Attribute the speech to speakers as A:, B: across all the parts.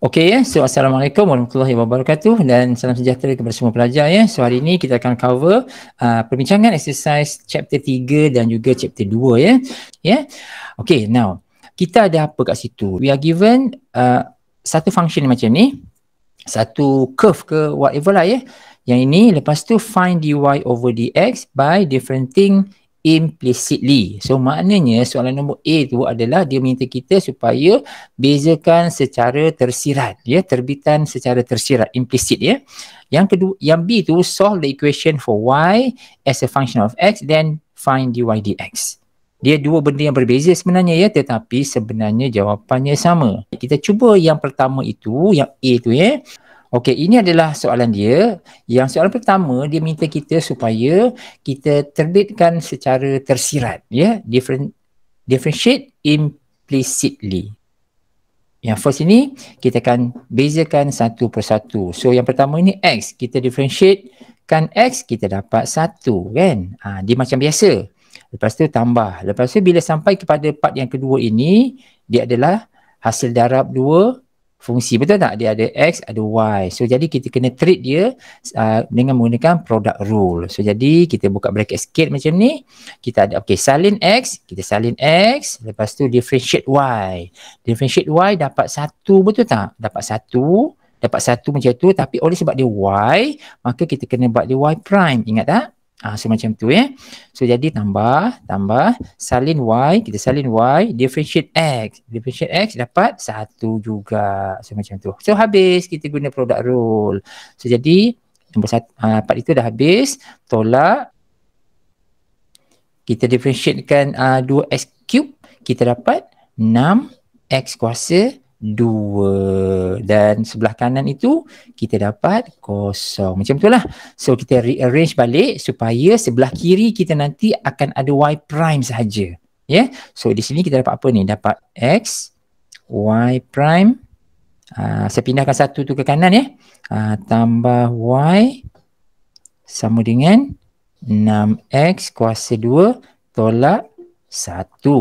A: Okey ya, so Assalamualaikum warahmatullahi wabarakatuh dan salam sejahtera kepada semua pelajar ya. So hari ini kita akan cover uh, perbincangan exercise chapter 3 dan juga chapter 2 ya. Yeah. Okey, now kita ada apa kat situ? We are given uh, satu function macam ni. Satu curve ke whatever lah ya. Yang ini lepas tu find dy over dx by differentiating implicitly. So maknanya soalan nombor A tu adalah dia minta kita supaya bezakan secara tersirat ya terbitan secara tersirat implicit ya. Yang kedua yang B tu solve the equation for y as a function of x then find dy dx. Dia dua benda yang berbeza sebenarnya ya tetapi sebenarnya jawapannya sama. Kita cuba yang pertama itu yang A tu ya. Okey, ini adalah soalan dia. Yang soalan pertama dia minta kita supaya kita terbitkan secara tersirat, ya, yeah? different differentiate implicitly. Yang first ini kita akan bezakan satu persatu. So yang pertama ini x kita differentiate kan x kita dapat satu kan ha, dia macam biasa lepas tu tambah lepas tu bila sampai kepada part yang kedua ini dia adalah hasil darab dua fungsi betul tak dia ada x ada y so jadi kita kena treat dia uh, dengan menggunakan product rule so jadi kita buka bracket sikit macam ni kita ada okey salin x kita salin x lepas tu differentiate y differentiate y dapat satu betul tak dapat satu dapat satu macam tu tapi oleh sebab dia y maka kita kena buat dia y prime ingat tak Ah, so macam tu eh. So jadi tambah, tambah salin Y, kita salin Y, differentiate X. Differentiate X dapat satu juga. So macam tu. So habis kita guna produk rule. So jadi nombor satu, ah, part itu dah habis. Tolak. Kita differentiatekan ah, 2X cube. Kita dapat 6X kuasa dua dan sebelah kanan itu kita dapat kosong macam tu lah. so kita rearrange balik supaya sebelah kiri kita nanti akan ada y prime sahaja ya yeah? so di sini kita dapat apa ni dapat x y prime uh, saya pindahkan satu tu ke kanan ya yeah? uh, tambah y sama dengan 6x kuasa 2 tolak 1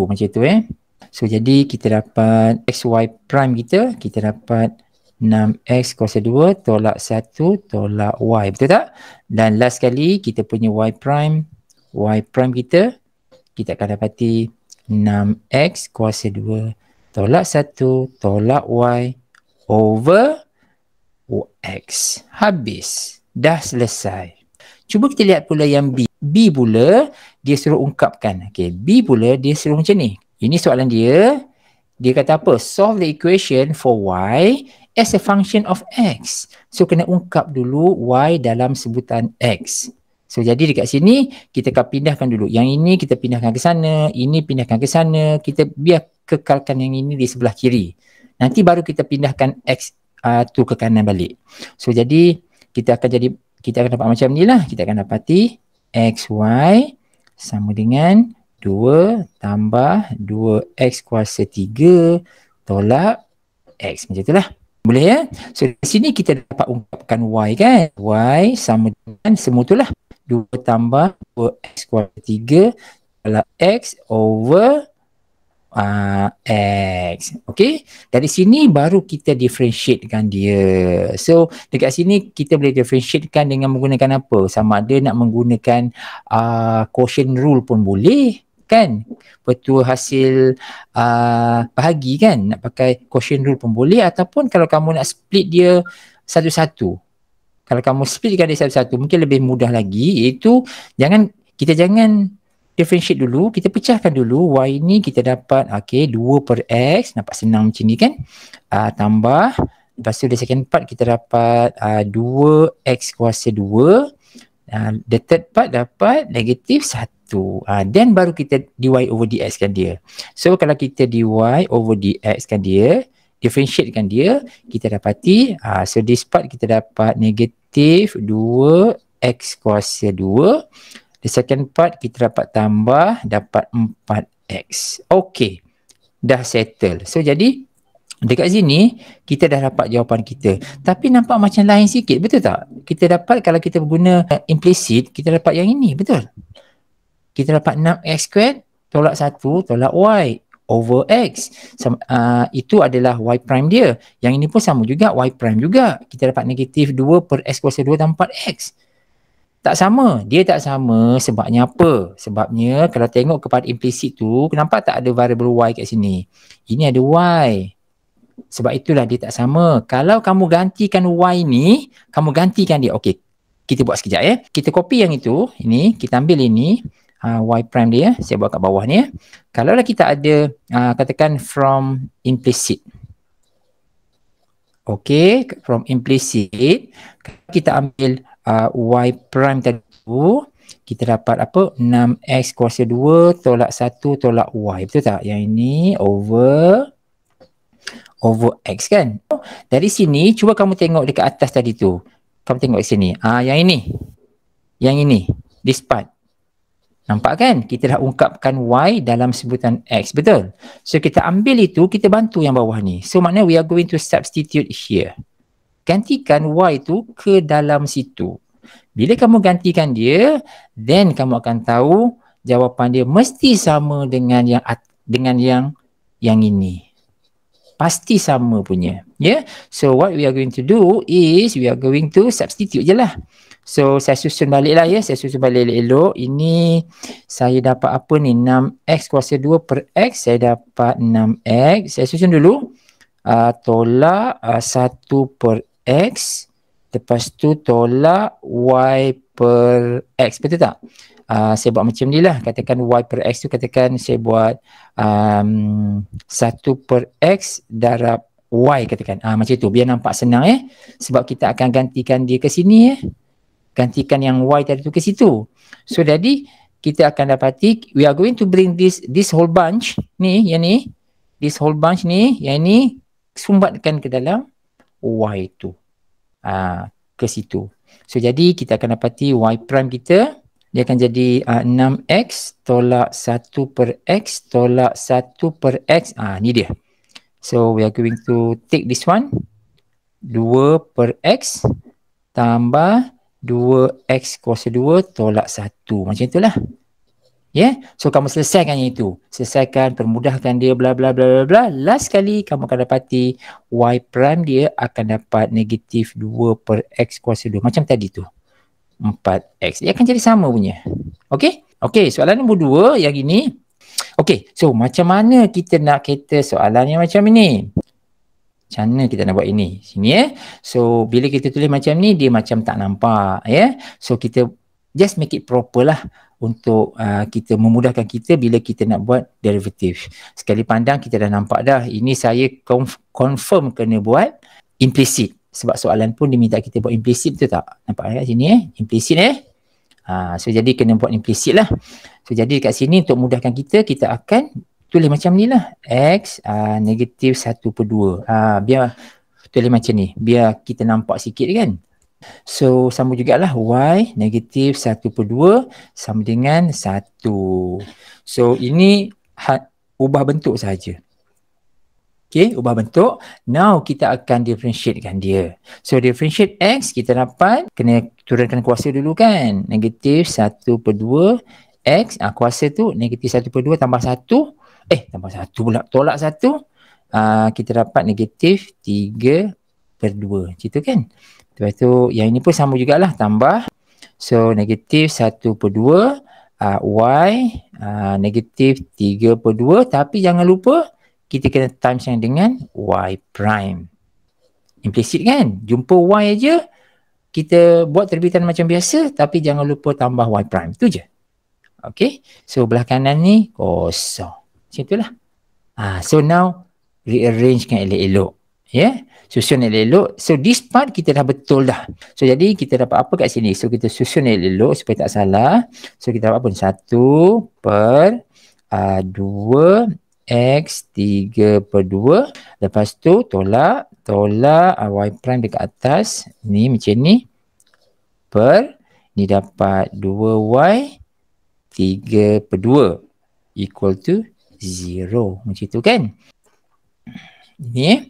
A: macam tu eh So jadi kita dapat xy prime kita kita dapat 6x kuasa 2 tolak 1 tolak y betul tak? Dan last sekali kita punya y prime y prime kita kita akan dapati 6x kuasa 2 tolak 1 tolak y over x. Habis. Dah selesai. Cuba kita lihat pula yang B. B pula dia suruh ungkapkan. Okay. B pula dia suruh macam ni. Ini soalan dia. Dia kata apa? Solve the equation for y as a function of x. So kena ungkap dulu y dalam sebutan x. So jadi dekat sini kita akan pindahkan dulu. Yang ini kita pindahkan ke sana, ini pindahkan ke sana. Kita biar kekalkan yang ini di sebelah kiri. Nanti baru kita pindahkan x uh, tu ke kanan balik. So jadi kita akan jadi kita akan dapat macam ni lah. Kita akan dapati y sama dengan 2 tambah 2x kuasa 3 tolak x macam itulah. Boleh ya? So di sini kita dapat ungkapkan y kan? y sama dengan semua itulah. 2 tambah 2x kuasa 3 tolak x over Uh, X Okay Dari sini baru kita differentiate differentiatekan dia So dekat sini kita boleh differentiate kan dengan menggunakan apa Sama ada nak menggunakan uh, quotient rule pun boleh kan betul hasil uh, bahagi kan nak pakai quotient rule pun boleh ataupun kalau kamu nak split dia satu-satu kalau kamu split dia satu-satu mungkin lebih mudah lagi iaitu jangan kita jangan differentiate dulu kita pecahkan dulu y ni kita dapat okey 2 per x nampak senang macam ni kan uh, tambah lepas tu di second part kita dapat uh, ah, 2x kuasa Um, the third part dapat negatif 1. Uh, ah, then baru kita dy over dx kan dia. So kalau kita dy over dx kan dia, differentiate kan dia, kita dapati uh, so this part kita dapat negatif 2x kuasa 2. The second part kita dapat tambah dapat 4x. Okay. Dah settle. So jadi Dekat sini kita dah dapat jawapan kita. Tapi nampak macam lain sikit, betul tak? Kita dapat kalau kita guna implicit, kita dapat yang ini, betul? Kita dapat 6x squared tolak 1 tolak y over x. Sama, uh, itu adalah y prime dia. Yang ini pun sama juga y prime juga. Kita dapat negatif 2 per x kuasa 2 tambah 4x. Tak sama. Dia tak sama sebabnya apa? Sebabnya kalau tengok kepada implicit tu, kenapa tak ada variable y kat sini? Ini ada y sebab itulah dia tak sama. Kalau kamu gantikan Y ni, kamu gantikan dia. Okey, kita buat sekejap ya. Kita copy yang itu. Ini, kita ambil ini. Uh, y prime dia. Saya buat kat bawah ni ya. Kalau kita ada, uh, katakan from implicit. Okey, from implicit. Kita ambil uh, Y prime tadi tu. Kita dapat apa? 6X kuasa 2 tolak 1 tolak Y. Betul tak? Yang ini over over X kan. dari sini, cuba kamu tengok dekat atas tadi tu. Kamu tengok sini. Ah, yang ini. Yang ini. This part. Nampak kan? Kita dah ungkapkan Y dalam sebutan X. Betul? So, kita ambil itu, kita bantu yang bawah ni. So, maknanya we are going to substitute here. Gantikan Y tu ke dalam situ. Bila kamu gantikan dia, then kamu akan tahu jawapan dia mesti sama dengan yang dengan yang yang ini pasti sama punya. Yeah. So what we are going to do is we are going to substitute je lah. So saya susun balik lah ya. Yeah. Saya susun balik elok-elok. Ini saya dapat apa ni? 6x kuasa 2 per x. Saya dapat 6x. Saya susun dulu. Uh, tolak uh, ah, 1 per x. Lepas tu tolak y per x. Betul tak? Ah, saya buat macam ni lah katakan y per x tu katakan saya buat um, per x darab y katakan ah, macam tu biar nampak senang eh sebab kita akan gantikan dia ke sini eh gantikan yang y tadi tu ke situ so jadi kita akan dapati we are going to bring this this whole bunch ni yang ni this whole bunch ni yang ni sumbatkan ke dalam y tu ah, ke situ so jadi kita akan dapati y prime kita dia akan jadi uh, ah, 6x tolak 1 per x tolak 1 per x. Ah, ni dia. So we are going to take this one. 2 per x tambah 2x kuasa 2 tolak 1. Macam itulah. Yeah. So kamu selesaikan yang itu. Selesaikan, permudahkan dia, bla bla bla bla bla. Last kali kamu akan dapati y prime dia akan dapat negatif 2 per x kuasa 2. Macam tadi tu. 4x. Dia akan jadi sama punya. Okey? Okey, soalan nombor 2 yang ini. Okey, so macam mana kita nak kereta soalannya macam ini? Macam mana kita nak buat ini? Sini ya. So, bila kita tulis macam ni, dia macam tak nampak. ya. Yeah? So, kita just make it proper lah untuk uh, kita memudahkan kita bila kita nak buat derivative. Sekali pandang, kita dah nampak dah. Ini saya confirm kena buat implicit sebab soalan pun diminta kita buat implicit tu tak nampak kat sini eh implicit eh ha, so jadi kena buat implicit lah so jadi kat sini untuk mudahkan kita kita akan tulis macam ni lah x ha, negatif satu per dua. ha, biar tulis macam ni biar kita nampak sikit kan So sama jugalah y negatif satu per dua sama dengan satu. So ini ha, ubah bentuk saja. Okay, ubah bentuk. Now, kita akan differentiatekan dia. So, differentiate X, kita dapat, kena turunkan kuasa dulu kan. Negatif 1 per 2 X. Ah, kuasa tu, negatif 1 per 2 tambah 1. Eh, tambah 1 pula. Tolak 1. Ah, kita dapat negatif 3 per 2. Cita kan? Lepas tu, yang ini pun sama jugalah. Tambah. So, negatif 1 per 2 uh, ah, Y. Uh, negatif 3 per 2. Tapi jangan lupa, kita kena times yang dengan y prime. Implicit kan? Jumpa y aja kita buat terbitan macam biasa tapi jangan lupa tambah y prime. Itu je. Okay. So belah kanan ni kosong. Macam itulah. Ah, so now rearrange kan elok-elok. Ya. Yeah? Susun elok-elok. So this part kita dah betul dah. So jadi kita dapat apa kat sini? So kita susun elok-elok supaya tak salah. So kita dapat pun satu per uh, dua X 3 per 2 Lepas tu tolak Tolak Y prime dekat atas Ni macam ni Per Ni dapat 2Y 3 per 2 Equal to 0 Macam tu kan Ni eh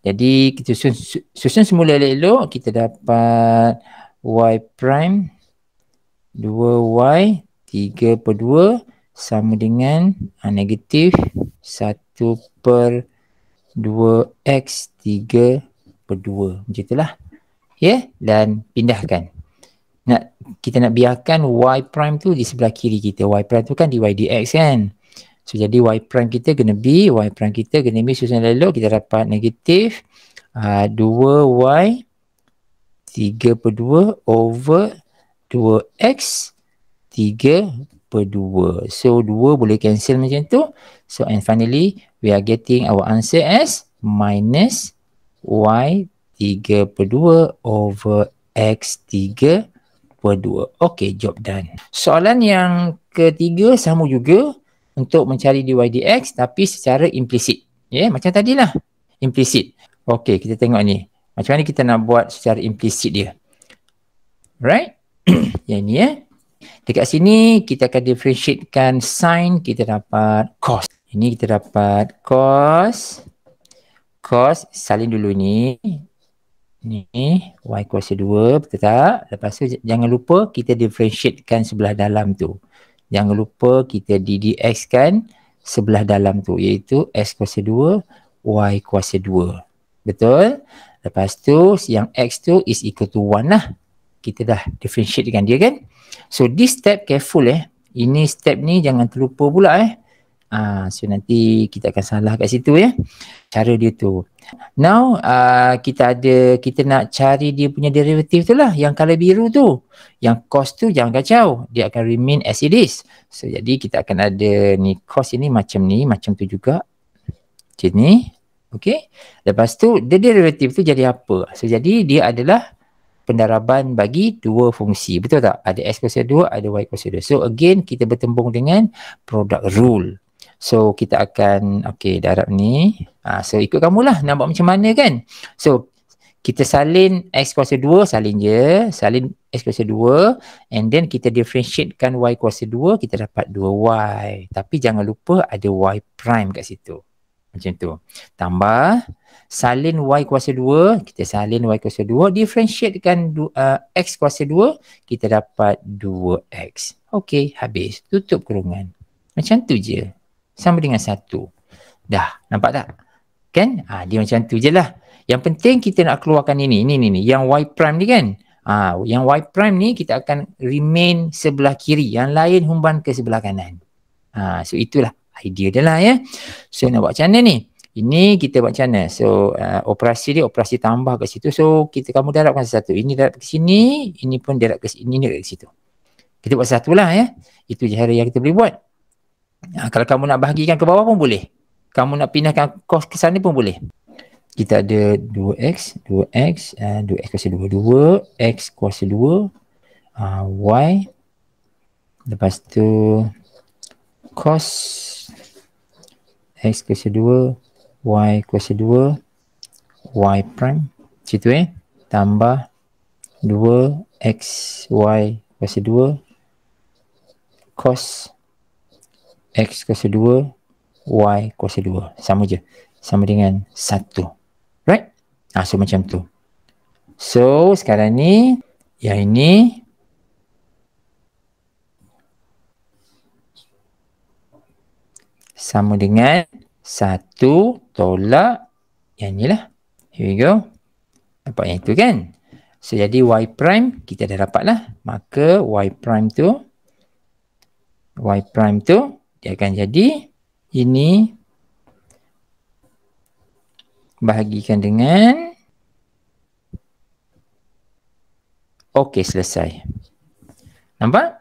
A: Jadi kita susun, susun semula elok-elok Kita dapat Y prime 2Y 3 per 2 Sama dengan uh, Negatif satu per dua x tiga per dua, macam itulah ya yeah? dan pindahkan nak kita nak biarkan y prime tu di sebelah kiri kita y prime tu kan dy dx kan so jadi y prime kita kena b y prime kita kena b susun lalu kita dapat negatif uh, y tiga per dua over dua x tiga per 2. So 2 boleh cancel macam tu. So and finally we are getting our answer as minus y 3 per 2 over x 3 per 2. Okay, job done. Soalan yang ketiga sama juga untuk mencari dy dx tapi secara implisit. Ya, yeah, macam tadilah. Implisit. Okay, kita tengok ni. Macam mana kita nak buat secara implisit dia. Right? yang ni eh. Ya. Dekat sini kita akan differentiatekan sin kita dapat cos. Ini kita dapat cos. Cos salin dulu ni. Ni y kuasa 2 betul tak? Lepas tu jangan lupa kita differentiatekan sebelah dalam tu. Jangan lupa kita ddx kan sebelah dalam tu iaitu x kuasa 2 y kuasa 2. Betul? Lepas tu yang x tu is equal to 1 lah. Kita dah differentiate dengan dia kan? So this step careful eh. Ini step ni jangan terlupa pula eh. Ah, so nanti kita akan salah kat situ ya. Eh. Cara dia tu. Now uh, kita ada kita nak cari dia punya derivative tu lah yang color biru tu. Yang cost tu jangan kacau. Dia akan remain as it is. So jadi kita akan ada ni cost ini macam ni, macam tu juga. Macam ni. Okay. Lepas tu the derivative tu jadi apa? So jadi dia adalah pendaraban bagi dua fungsi. Betul tak? Ada X kuasa 2, ada Y kuasa 2. So again, kita bertembung dengan product rule. So kita akan, okay, darab ni. Uh, so ikut kamu kamulah, nampak macam mana kan? So kita salin X kuasa 2, salin je. Salin X kuasa 2 and then kita differentiatekan Y kuasa 2, kita dapat 2Y. Tapi jangan lupa ada Y prime kat situ. Macam tu. Tambah salin y kuasa 2, kita salin y kuasa 2, differentiatekan uh, x kuasa 2, kita dapat 2x. Okey, habis. Tutup kurungan. Macam tu je. Sama dengan 1. Dah, nampak tak? Kan? Ha, dia macam tu je lah. Yang penting kita nak keluarkan ini. Ini, ini, ini. Yang y prime ni kan? Ha, yang y prime ni kita akan remain sebelah kiri. Yang lain humban ke sebelah kanan. Ha, so itulah idea dia lah ya. So nak buat macam mana ni? Ini kita buat macam So uh, operasi dia operasi tambah kat situ. So kita kamu darabkan satu. Ini darab ke sini, ini pun darab ke sini, ini darab ke situ. Kita buat satu lah ya. Itu cara yang kita boleh buat. Uh, kalau kamu nak bahagikan ke bawah pun boleh. Kamu nak pindahkan kos ke sana pun boleh. Kita ada 2x, 2x, uh, 2x kuasa 2, 2, x kuasa 2, uh, y. Lepas tu cos X kuasa 2 Y kuasa 2 Y prime Macam tu eh Tambah 2 XY kuasa 2 Cos X kuasa 2 Y kuasa 2 Sama je Sama dengan 1 Right? Ha, so macam tu So sekarang ni Yang ini sama dengan 1 tolak yang ni lah. Here we go. Dapat yang itu kan? So, jadi y prime kita dah dapat lah. Maka y prime tu, y prime tu dia akan jadi ini bahagikan dengan Okey, selesai. Nampak?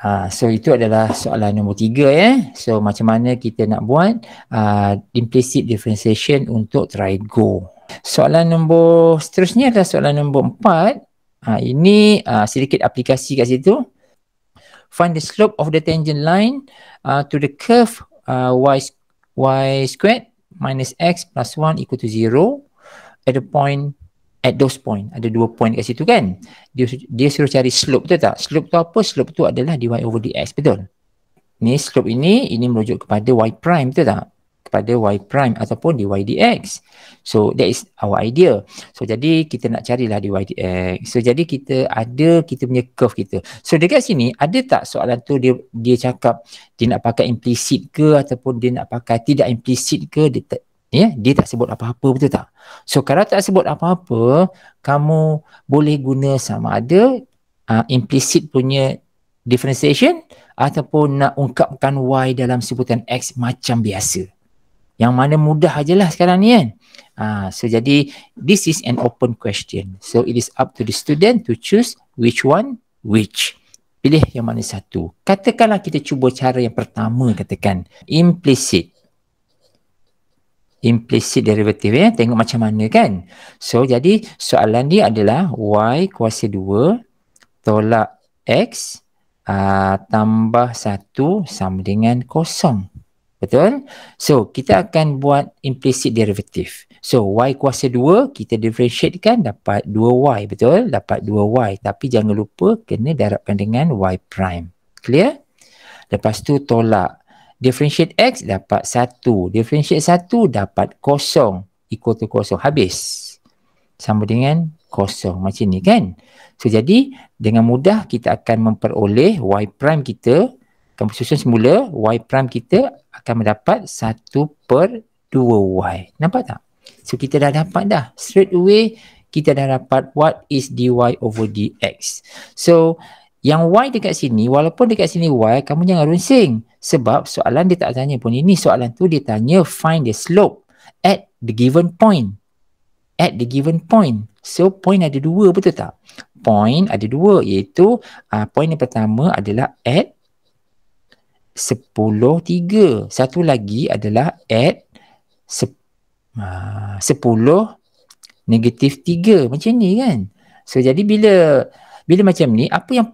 A: Uh, so itu adalah soalan nombor tiga ya. Eh? So macam mana kita nak buat uh, implicit differentiation untuk try go. Soalan nombor seterusnya adalah soalan nombor empat. Uh, ini uh, sedikit aplikasi kat situ. Find the slope of the tangent line uh, to the curve uh, y, y squared minus x plus 1 equal to 0 at the point at those point ada dua point kat situ kan dia dia suruh cari slope betul tak slope tu apa slope tu adalah dy over dx betul ni slope ini ini merujuk kepada y prime betul tak kepada y prime ataupun dy dx so that is our idea so jadi kita nak carilah dy dx so jadi kita ada kita punya curve kita so dekat sini ada tak soalan tu dia dia cakap dia nak pakai implicit ke ataupun dia nak pakai tidak implicit ke dia, ya dia tak sebut apa-apa betul tak so kalau tak sebut apa-apa kamu boleh guna sama ada uh, implicit punya differentiation ataupun nak ungkapkan y dalam sebutan x macam biasa yang mana mudah ajalah sekarang ni kan uh, so jadi this is an open question so it is up to the student to choose which one which pilih yang mana satu katakanlah kita cuba cara yang pertama katakan implicit implicit derivative ya. Tengok macam mana kan. So jadi soalan dia adalah y kuasa 2 tolak x uh, tambah 1 sama dengan kosong. Betul? So kita akan buat implicit derivative. So y kuasa 2 kita differentiate kan dapat 2y betul? Dapat 2y tapi jangan lupa kena darabkan dengan y prime. Clear? Lepas tu tolak differentiate x dapat 1 differentiate 1 dapat kosong equal to 0 habis sama dengan kosong macam ni kan so jadi dengan mudah kita akan memperoleh y prime kita akan bersusun semula y prime kita akan mendapat 1 per 2y nampak tak so kita dah dapat dah straight away kita dah dapat what is dy over dx so yang why dekat sini, walaupun dekat sini why, kamu jangan runsing. Sebab soalan dia tak tanya pun ini. Soalan tu dia tanya find the slope at the given point. At the given point. So, point ada dua betul tak? Point ada dua iaitu uh, point yang pertama adalah at 10.3. Satu lagi adalah at 10, uh, 10 negatif 3. Macam ni kan? So, jadi bila bila macam ni, apa yang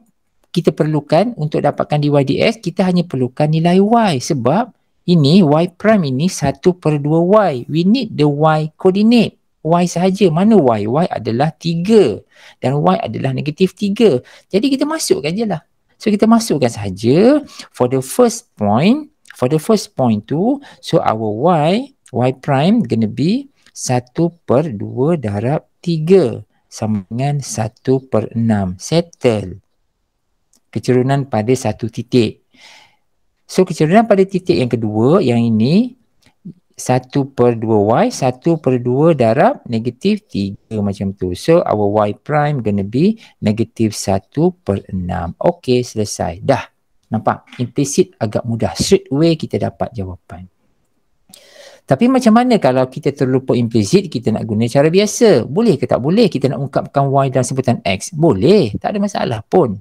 A: kita perlukan untuk dapatkan DYDS, kita hanya perlukan nilai Y sebab ini Y prime ini 1 per 2 Y. We need the Y coordinate. Y sahaja. Mana Y? Y adalah 3. Dan Y adalah negatif 3. Jadi kita masukkan je lah. So kita masukkan sahaja for the first point. For the first point tu, so our Y, Y prime gonna be 1 per 2 darab 3 sama dengan 1 per 6. Settle kecerunan pada satu titik. So kecerunan pada titik yang kedua yang ini 1 per 2y 1 per 2 darab negatif 3 macam tu. So our y prime gonna be negatif 1 per 6. Okay selesai. Dah. Nampak? Implicit agak mudah. Straight away kita dapat jawapan. Tapi macam mana kalau kita terlupa implicit, kita nak guna cara biasa? Boleh ke tak boleh kita nak ungkapkan y dalam sebutan x? Boleh, tak ada masalah pun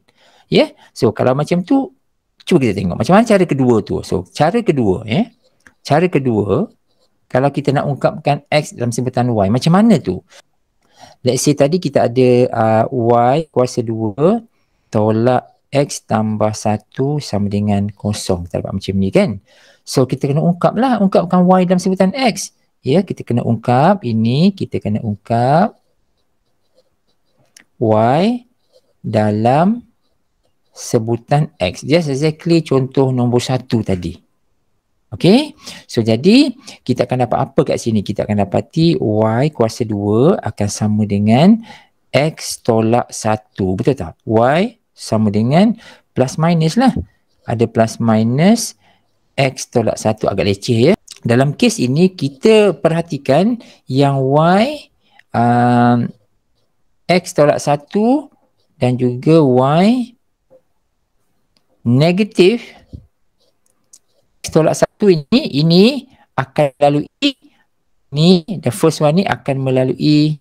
A: yeah? so kalau macam tu cuba kita tengok macam mana cara kedua tu so cara kedua ya yeah? cara kedua kalau kita nak ungkapkan x dalam sempatan y macam mana tu let's say tadi kita ada uh, y kuasa 2 tolak x tambah 1 sama dengan kosong kita dapat macam ni kan so kita kena ungkap lah, ungkapkan y dalam sempatan x ya yeah? kita kena ungkap ini kita kena ungkap y dalam sebutan X. Just exactly contoh nombor satu tadi. Okay. So, jadi kita akan dapat apa kat sini? Kita akan dapati Y kuasa 2 akan sama dengan X tolak 1. Betul tak? Y sama dengan plus minus lah. Ada plus minus X tolak 1. Agak leceh ya. Dalam kes ini, kita perhatikan yang Y uh, X tolak 1 dan juga Y negatif tolak satu ini ini akan melalui ni the first one ni akan melalui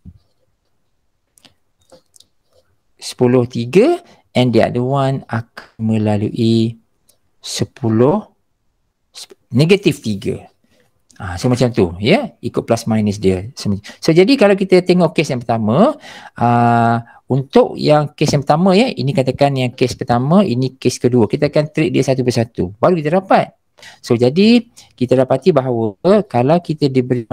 A: sepuluh tiga and the other one akan melalui sepuluh negatif tiga. Ha, so macam tu ya ikut plus minus dia so, so jadi kalau kita tengok kes yang pertama aa, ah, untuk yang kes yang pertama ya ini katakan yang kes pertama ini kes kedua kita akan treat dia satu persatu baru kita dapat so jadi kita dapati bahawa kalau kita diberi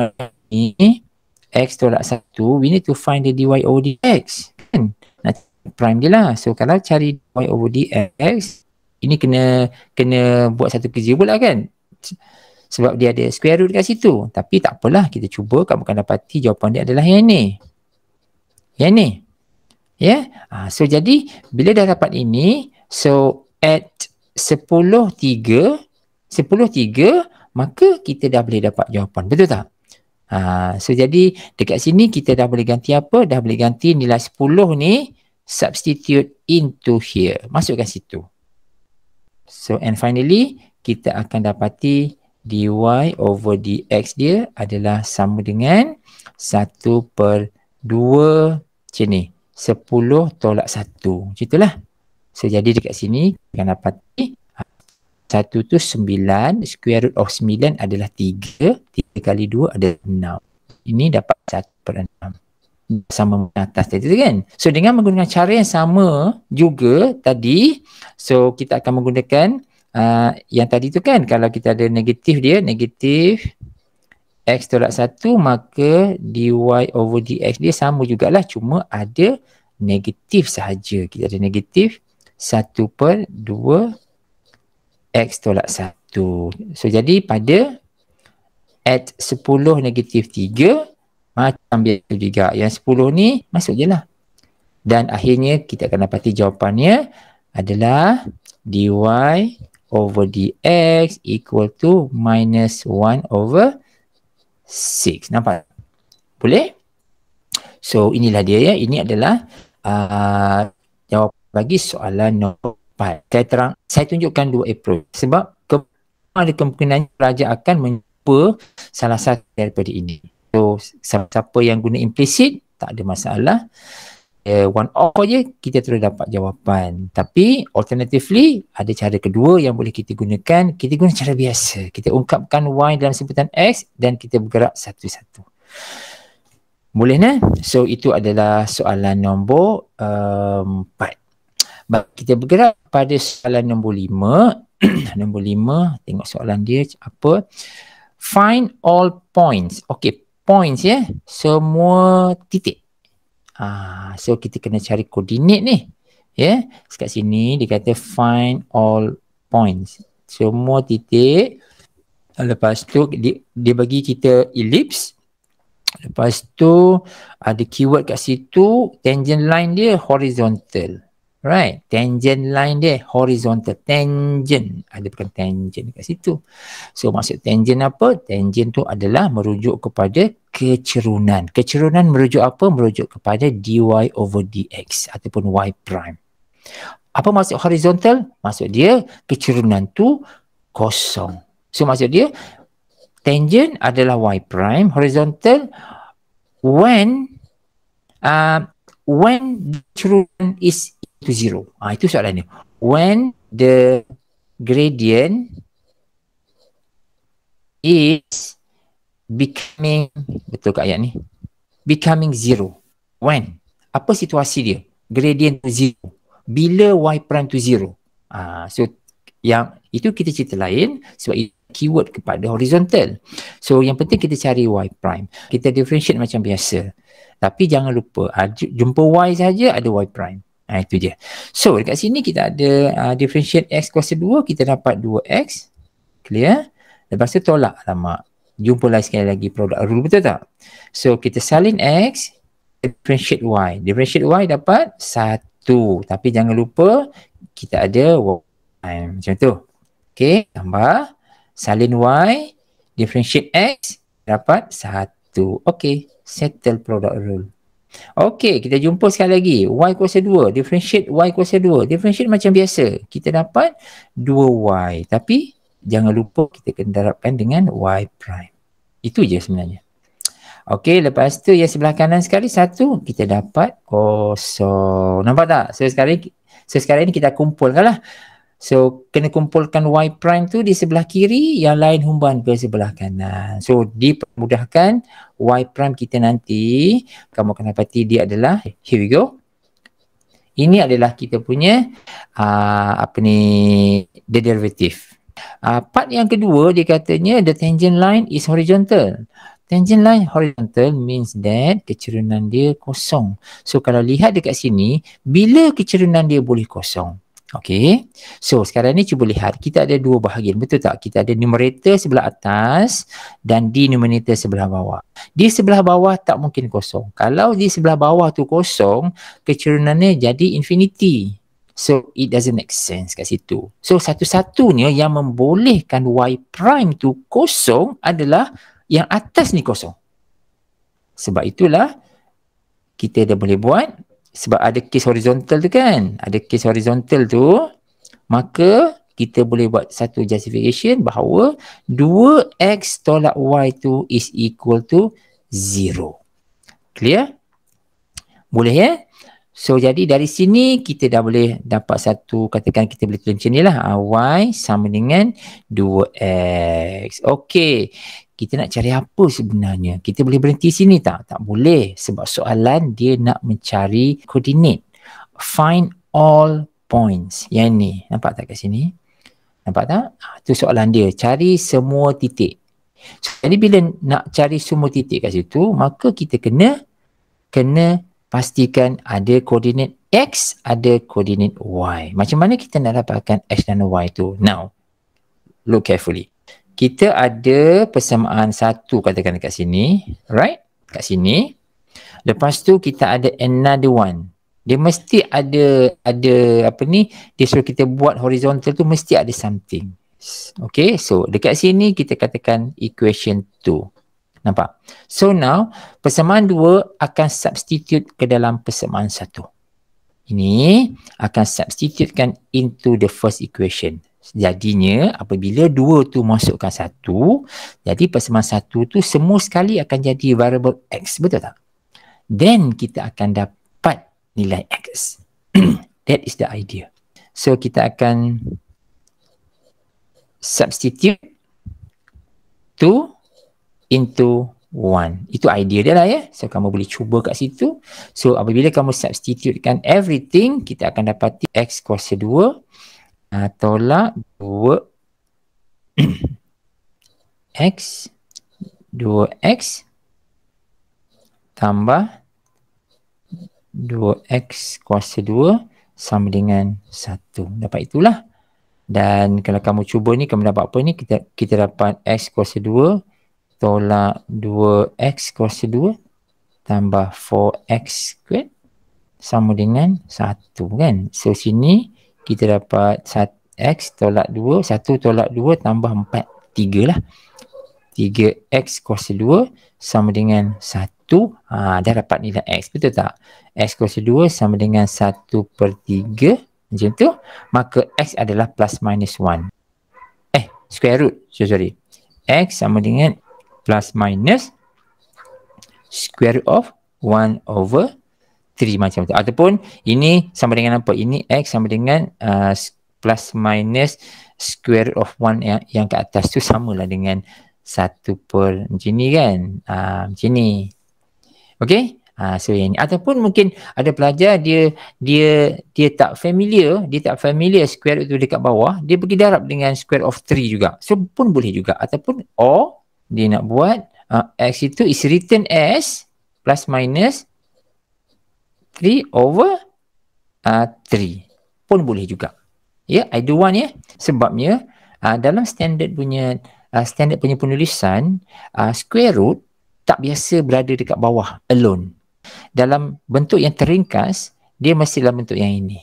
A: ini x tolak satu we need to find the dy over dx kan nah, prime dia lah so kalau cari dy over dx ini kena kena buat satu kerja pula kan sebab dia ada square root kat situ. Tapi tak apalah kita cuba kamu akan dapati jawapan dia adalah yang ni. Yang ni. Ya. Yeah? Ha, so jadi bila dah dapat ini so at 10.3 10.3 maka kita dah boleh dapat jawapan. Betul tak? Ha, so jadi dekat sini kita dah boleh ganti apa? Dah boleh ganti nilai 10 ni substitute into here. Masukkan situ. So and finally kita akan dapati dy over dx dia adalah sama dengan 1 per 2 macam ni. 10 tolak 1. Macam itulah. So, jadi dekat sini dapat dapati 1 tu 9. Square root of 9 adalah 3. 3 kali 2 adalah 6. Ini dapat 1 per 6. Sama dengan atas tadi tu kan. So, dengan menggunakan cara yang sama juga tadi. So, kita akan menggunakan Ah, yang tadi tu kan kalau kita ada negatif dia negatif x tolak 1 maka dy over dx dia sama jugalah cuma ada negatif sahaja kita ada negatif 1 per 2 x tolak 1 so jadi pada at 10 negatif 3 macam biasa juga yang 10 ni masuk je lah dan akhirnya kita akan dapati jawapannya adalah dy over dx equal to minus 1 over 6. Nampak? Boleh? So, inilah dia ya. Ini adalah uh, jawab bagi soalan no 4. Saya terang, saya tunjukkan dua approach. Sebab ke- ada kemungkinan pelajar akan mencuba salah satu daripada ini. So, siapa-siapa yang guna implicit, tak ada masalah uh, one off je kita terus dapat jawapan tapi alternatively ada cara kedua yang boleh kita gunakan kita guna cara biasa kita ungkapkan y dalam sebutan x dan kita bergerak satu-satu boleh nah so itu adalah soalan nombor um, Baik, kita bergerak pada soalan nombor lima. nombor lima tengok soalan dia apa find all points okey points ya yeah? semua titik Ah, so kita kena cari koordinat ni. Ya, yeah. dekat sini dia kata find all points. Semua titik lepas tu dia, dia bagi kita ellipse. Lepas tu ada keyword kat situ tangent line dia horizontal. Right, tangent line dia horizontal tangent. Ada bukan tangent dekat situ. So maksud tangent apa? Tangent tu adalah merujuk kepada kecerunan. Kecerunan merujuk apa? Merujuk kepada dy over dx ataupun y prime. Apa maksud horizontal? Maksud dia kecerunan tu kosong. So maksud dia tangent adalah y prime horizontal when uh, when kecerunan is to zero. Ah ha, itu soalan ni. When the gradient is becoming betul kat ayat ni? Becoming zero. When? Apa situasi dia? Gradient to zero. Bila y prime to zero? Ah ha, so yang itu kita cerita lain sebab itu keyword kepada horizontal. So yang penting kita cari y prime. Kita differentiate macam biasa. Tapi jangan lupa ah, jumpa y saja ada y prime. Ha, itu dia. So dekat sini kita ada uh, differentiate x kuasa 2. Kita dapat 2x. Clear? Lepas tu tolak. Alamak. Jumpa lagi sekali lagi produk rule. Betul tak? So kita salin x. Differentiate y. Differentiate y dapat 1. Tapi jangan lupa kita ada y. Macam tu. Okay. Tambah. Salin y. Differentiate x. Dapat 1. Okay. Settle product rule. Okey, kita jumpa sekali lagi. Y kuasa 2. Differentiate Y kuasa 2. Differentiate macam biasa. Kita dapat 2Y. Tapi, jangan lupa kita kena darabkan dengan Y prime. Itu je sebenarnya. Okey, lepas tu yang sebelah kanan sekali, satu, kita dapat kosong. Nampak tak? So, sekarang, so sekarang ni kita kumpulkan lah. So kena kumpulkan Y prime tu di sebelah kiri yang lain humban ke sebelah kanan. So dipermudahkan Y prime kita nanti kamu akan dapati dia adalah here we go. Ini adalah kita punya uh, apa ni the derivative. Uh, part yang kedua dia katanya the tangent line is horizontal. Tangent line horizontal means that kecerunan dia kosong. So kalau lihat dekat sini bila kecerunan dia boleh kosong? Okay. So sekarang ni cuba lihat. Kita ada dua bahagian. Betul tak? Kita ada numerator sebelah atas dan denominator sebelah bawah. Di sebelah bawah tak mungkin kosong. Kalau di sebelah bawah tu kosong, kecerunannya jadi infinity. So it doesn't make sense kat situ. So satu-satunya yang membolehkan y prime tu kosong adalah yang atas ni kosong. Sebab itulah kita dah boleh buat sebab ada kes horizontal tu kan ada kes horizontal tu maka kita boleh buat satu justification bahawa 2x tolak y tu is equal to 0 clear boleh ya so jadi dari sini kita dah boleh dapat satu katakan kita boleh tulis macam ni lah ah, y sama dengan 2x Okay kita nak cari apa sebenarnya? Kita boleh berhenti sini tak? Tak boleh sebab soalan dia nak mencari koordinat. Find all points. Yang ni, nampak tak kat sini? Nampak tak? Itu ha, soalan dia. Cari semua titik. Jadi bila nak cari semua titik kat situ, maka kita kena kena pastikan ada koordinat X, ada koordinat Y. Macam mana kita nak dapatkan X dan Y tu? Now, look carefully kita ada persamaan satu katakan dekat sini right kat sini lepas tu kita ada another one dia mesti ada ada apa ni dia suruh kita buat horizontal tu mesti ada something okay so dekat sini kita katakan equation 2 nampak so now persamaan 2 akan substitute ke dalam persamaan 1 ini akan substitutekan into the first equation Jadinya apabila dua tu masukkan satu, jadi persamaan satu tu semua sekali akan jadi variable X. Betul tak? Then kita akan dapat nilai X. That is the idea. So kita akan substitute two into one. Itu idea dia lah ya. So kamu boleh cuba kat situ. So apabila kamu substitutekan everything, kita akan dapati X kuasa 2 uh, tolak 2x 2x tambah 2x kuasa 2 sama dengan 1. Dapat itulah. Dan kalau kamu cuba ni kamu dapat apa ni? Kita kita dapat x kuasa 2 tolak 2x kuasa 2 tambah 4x squared sama dengan 1 kan. So sini kita dapat sat, x tolak 2, 1 tolak 2 tambah 4, 3 lah. 3x kuasa 2 sama dengan 1, ha, dah dapat nilai x, betul tak? x kuasa 2 sama dengan 1 per 3, macam tu, maka x adalah plus minus 1. Eh, square root, so sorry. x sama dengan plus minus square root of 1 over 2. 3 macam tu. Ataupun ini sama dengan apa? Ini X sama dengan uh, plus minus square root of 1 yang, yang kat atas tu samalah dengan 1 per macam ni kan? Uh, macam ni. Okay? Uh, ah, so yang ni. Ataupun mungkin ada pelajar dia dia dia tak familiar, dia tak familiar square root tu dekat bawah, dia pergi darab dengan square of 3 juga. So pun boleh juga. Ataupun or dia nak buat uh, X itu is written as plus minus 3 over uh, 3 pun boleh juga. Ya, yeah, I do one ya. Yeah. Sebabnya uh, dalam standard punya uh, standard punya penulisan uh, square root tak biasa berada dekat bawah alone. Dalam bentuk yang teringkas, dia mesti dalam bentuk yang ini.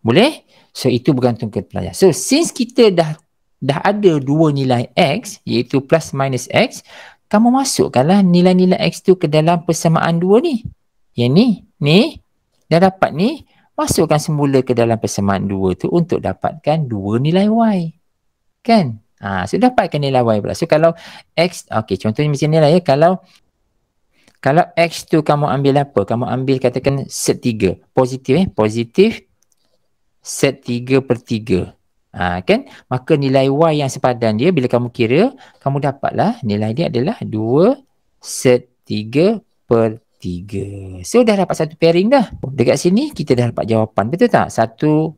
A: Boleh? So itu bergantung kepada pelajar. So since kita dah dah ada dua nilai x iaitu plus minus x, kamu masukkanlah nilai-nilai x tu ke dalam persamaan dua ni. Yang ni, ni dah dapat ni masukkan semula ke dalam persamaan dua tu untuk dapatkan dua nilai y. Kan? Ha, so dapatkan nilai y pula. So kalau x, okay. contohnya macam ni lah ya. Kalau kalau x tu kamu ambil apa? Kamu ambil katakan set 3. Positif eh. Positif set 3 per tiga, Ha, kan? Maka nilai y yang sepadan dia bila kamu kira, kamu dapatlah nilai dia adalah dua set 3 per 3 tiga. So dah dapat satu pairing dah. Dekat sini kita dah dapat jawapan. Betul tak? Satu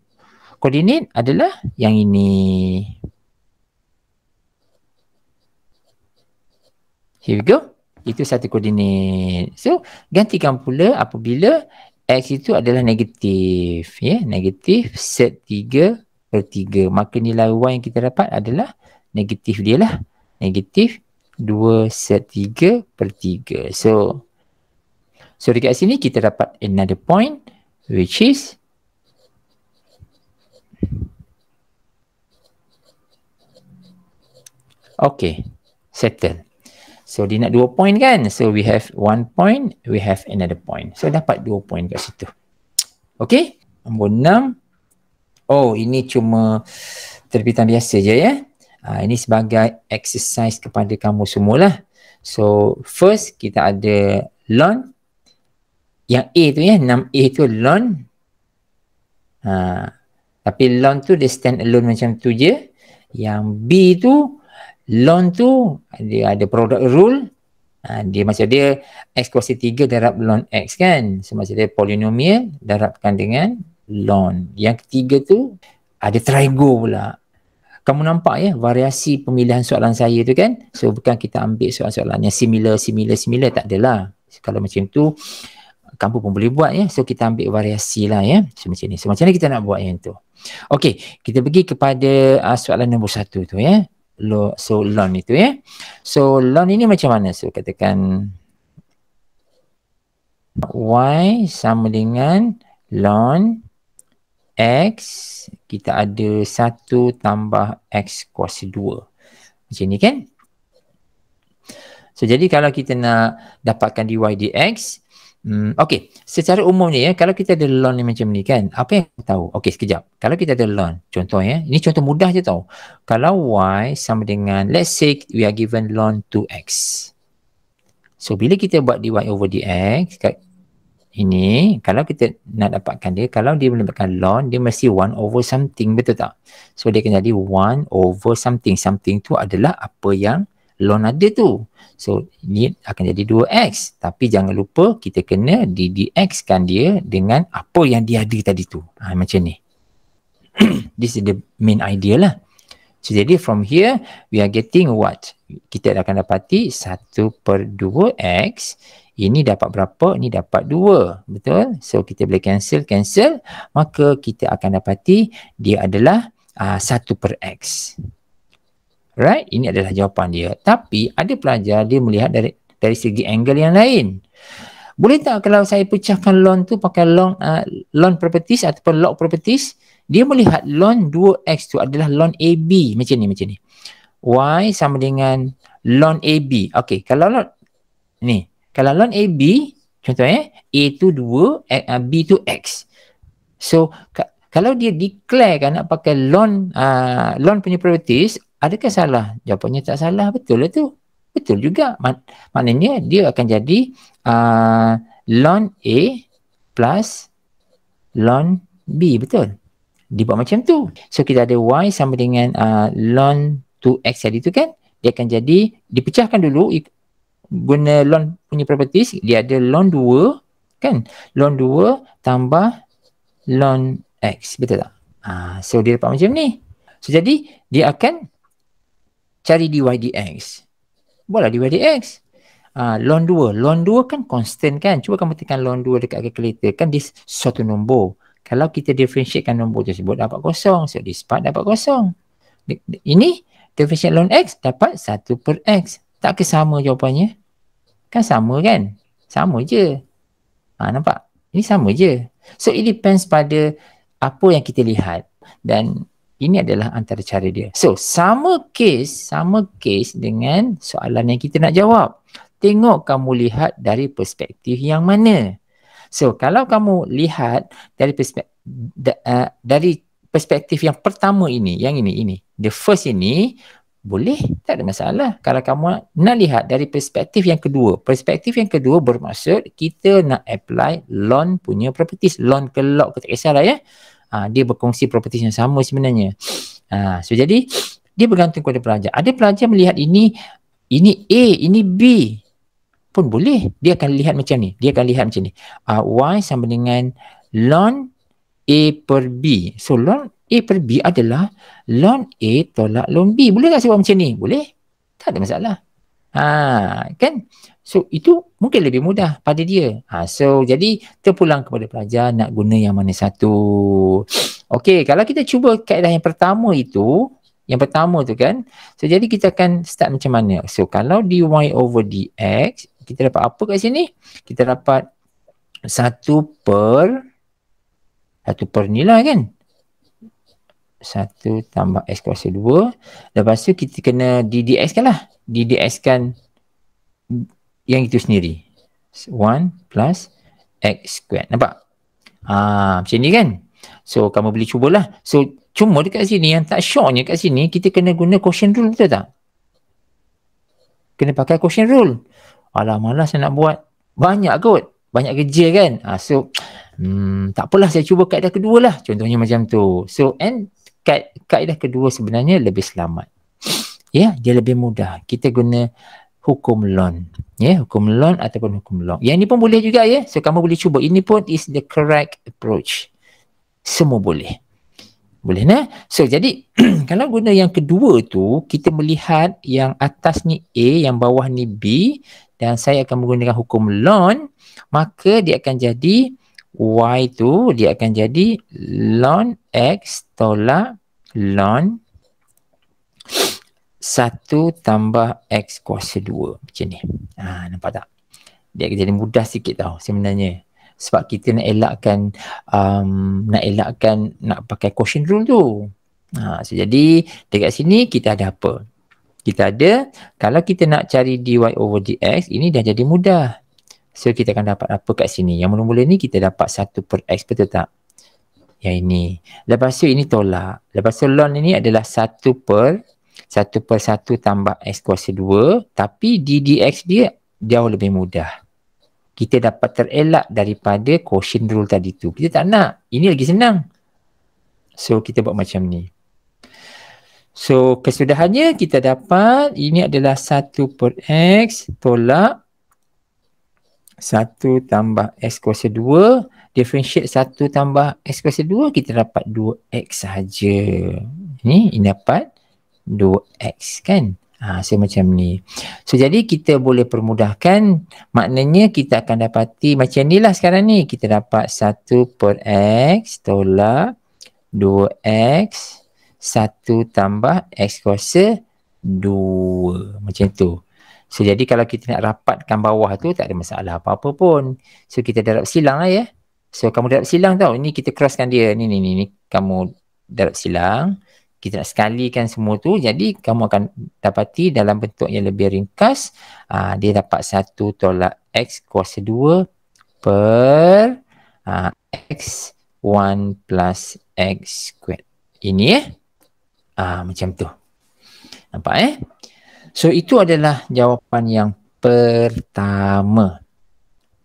A: koordinat adalah yang ini. Here we go. Itu satu koordinat. So gantikan pula apabila X itu adalah negatif. Ya, yeah? negatif set tiga per tiga. Maka nilai Y yang kita dapat adalah negatif dia lah. Negatif dua set tiga per tiga. So, So dekat sini kita dapat another point which is Okay, settle. So dia nak dua point kan? So we have one point, we have another point. So dapat dua point kat situ. Okay, nombor enam. Oh, ini cuma terbitan biasa je ya. Ha, ini sebagai exercise kepada kamu semualah. So first kita ada launch yang A tu ya, 6A tu loan. Ha, tapi loan tu dia stand alone macam tu je. Yang B tu, loan tu dia ada product rule. Ha, dia macam dia X kuasa 3 darab loan X kan. So macam dia polinomial darabkan dengan loan. Yang ketiga tu ada trigo pula. Kamu nampak ya variasi pemilihan soalan saya tu kan. So bukan kita ambil soalan-soalan yang similar, similar, similar. Tak adalah. So, kalau macam tu, kamu pun boleh buat ya. So kita ambil variasi lah ya. So, macam ni. So macam mana kita nak buat yang tu? Okay, kita pergi kepada uh, soalan nombor satu tu ya. Lo, so lon itu ya. So lon ini macam mana? So katakan y sama dengan lon x kita ada satu tambah x kuasa dua. Macam ni kan? So jadi kalau kita nak dapatkan dy dx, Hmm, okay, secara umumnya ya, kalau kita ada loan ni macam ni kan, apa yang kita tahu? Okay, sekejap. Kalau kita ada loan, contoh ya, ini contoh mudah je tau. Kalau Y sama dengan, let's say we are given loan to X. So, bila kita buat dy over dx, ini, kalau kita nak dapatkan dia, kalau dia melibatkan loan, dia mesti 1 over something, betul tak? So, dia akan jadi 1 over something. Something tu adalah apa yang loan ada tu. So, ini akan jadi 2x. Tapi jangan lupa kita kena kan dia dengan apa yang dia ada tadi tu. Ha, macam ni. This is the main idea lah. So, jadi from here, we are getting what? Kita akan dapati 1 per 2x. Ini dapat berapa? Ini dapat 2. Betul? So, kita boleh cancel, cancel. Maka kita akan dapati dia adalah uh, ah, 1 per x. Right? Ini adalah jawapan dia. Tapi ada pelajar dia melihat dari dari segi angle yang lain. Boleh tak kalau saya pecahkan loan tu pakai loan uh, loan properties ataupun log properties? Dia melihat loan 2x tu adalah loan AB macam ni macam ni. Y sama dengan loan AB. Okey, kalau loan ni, kalau loan AB contohnya eh, A tu 2, A, uh, B tu x. So ka, kalau dia declare kan nak pakai loan uh, loan punya properties adakah salah? Jawapannya tak salah, betul lah tu. Betul juga. Mak- maknanya dia akan jadi uh, lon A plus lon B, betul? Dia buat macam tu. So kita ada Y sama dengan uh, lon 2X tadi tu kan? Dia akan jadi, dipecahkan dulu guna lon punya properties, dia ada lon 2 kan? Lon 2 tambah lon X, betul tak? Uh, so dia dapat macam ni. So jadi dia akan cari di YDX. Buatlah di YDX. Uh, ah, loan 2. loan 2 kan constant kan? Cuba kamu tekan lon 2 dekat calculator. Kan dia suatu nombor. Kalau kita differentiate kan nombor tu sebut dapat kosong. So this part dapat kosong. De- de- ini differentiate loan X dapat 1 per X. Tak ke sama jawapannya? Kan sama kan? Sama je. Ha, nampak? Ini sama je. So it depends pada apa yang kita lihat. Dan ini adalah antara cara dia. So, sama case, sama case dengan soalan yang kita nak jawab. Tengok kamu lihat dari perspektif yang mana. So, kalau kamu lihat dari perspektif, dari perspektif yang pertama ini, yang ini, ini. The first ini, boleh, tak ada masalah. Kalau kamu nak lihat dari perspektif yang kedua. Perspektif yang kedua bermaksud kita nak apply loan punya properties. Loan ke lock ke tak kisahlah ya ha, dia berkongsi property yang sama sebenarnya. Ha, so jadi dia bergantung kepada pelajar. Ada pelajar melihat ini ini A, ini B pun boleh. Dia akan lihat macam ni. Dia akan lihat macam ni. Uh, y sama dengan ln A per B. So ln A per B adalah ln A tolak ln B. Boleh tak saya macam ni? Boleh. Tak ada masalah. Ha, kan? So itu mungkin lebih mudah pada dia. Ha, so jadi terpulang kepada pelajar nak guna yang mana satu. Okey, kalau kita cuba kaedah yang pertama itu, yang pertama tu kan. So jadi kita akan start macam mana? So kalau dy over dx, kita dapat apa kat sini? Kita dapat 1 per 1 per nilai kan? Satu tambah X kuasa dua, Lepas tu kita kena DDX kan lah DDX kan yang itu sendiri One plus X squared Nampak? Ah, macam ni kan? So kamu boleh cubalah So cuma dekat sini yang tak syoknya kat sini Kita kena guna quotient rule betul tak? Kena pakai quotient rule Alah malas saya nak buat Banyak kot Banyak kerja kan? Ah, so hmm, tak apalah saya cuba kaedah kedua lah Contohnya macam tu So and ka- kaedah kedua sebenarnya lebih selamat. Ya, yeah, dia lebih mudah. Kita guna hukum loan. Ya, yeah, hukum loan ataupun hukum long. Yang ini pun boleh juga ya. Yeah? So, kamu boleh cuba. Ini pun is the correct approach. Semua boleh. Boleh, nah? So, jadi kalau guna yang kedua tu, kita melihat yang atas ni A, yang bawah ni B dan saya akan menggunakan hukum loan, maka dia akan jadi y tu dia akan jadi ln x tolak ln 1 tambah x kuasa 2 macam ni. Ha, nampak tak? Dia akan jadi mudah sikit tau sebenarnya. Sebab kita nak elakkan um, nak elakkan nak pakai quotient rule tu. Ha, so jadi dekat sini kita ada apa? Kita ada kalau kita nak cari dy over dx ini dah jadi mudah. So kita akan dapat apa kat sini. Yang mula-mula ni kita dapat satu per X betul tak? Yang ini. Lepas tu ini tolak. Lepas tu lon ini adalah satu per satu per satu tambah X kuasa dua. Tapi DDX dia jauh lebih mudah. Kita dapat terelak daripada quotient rule tadi tu. Kita tak nak. Ini lagi senang. So kita buat macam ni. So kesudahannya kita dapat ini adalah 1 per x tolak 1 tambah x kuasa 2 differentiate 1 tambah x kuasa 2 kita dapat 2x sahaja ni ini dapat 2x kan ha, so macam ni so jadi kita boleh permudahkan maknanya kita akan dapati macam ni lah sekarang ni kita dapat 1 per x tolak 2x 1 tambah x kuasa 2 macam tu So jadi kalau kita nak rapatkan bawah tu tak ada masalah apa-apa pun. So kita darab silang lah ya. So kamu darab silang tau. ini kita crosskan dia. Ni ni ni ni kamu darab silang. Kita nak sekalikan semua tu. Jadi kamu akan dapati dalam bentuk yang lebih ringkas. Aa, ah, dia dapat satu tolak X kuasa dua per aa, ah, X one plus X squared. Ini ya. Aa, ah, macam tu. Nampak eh? So itu adalah jawapan yang pertama.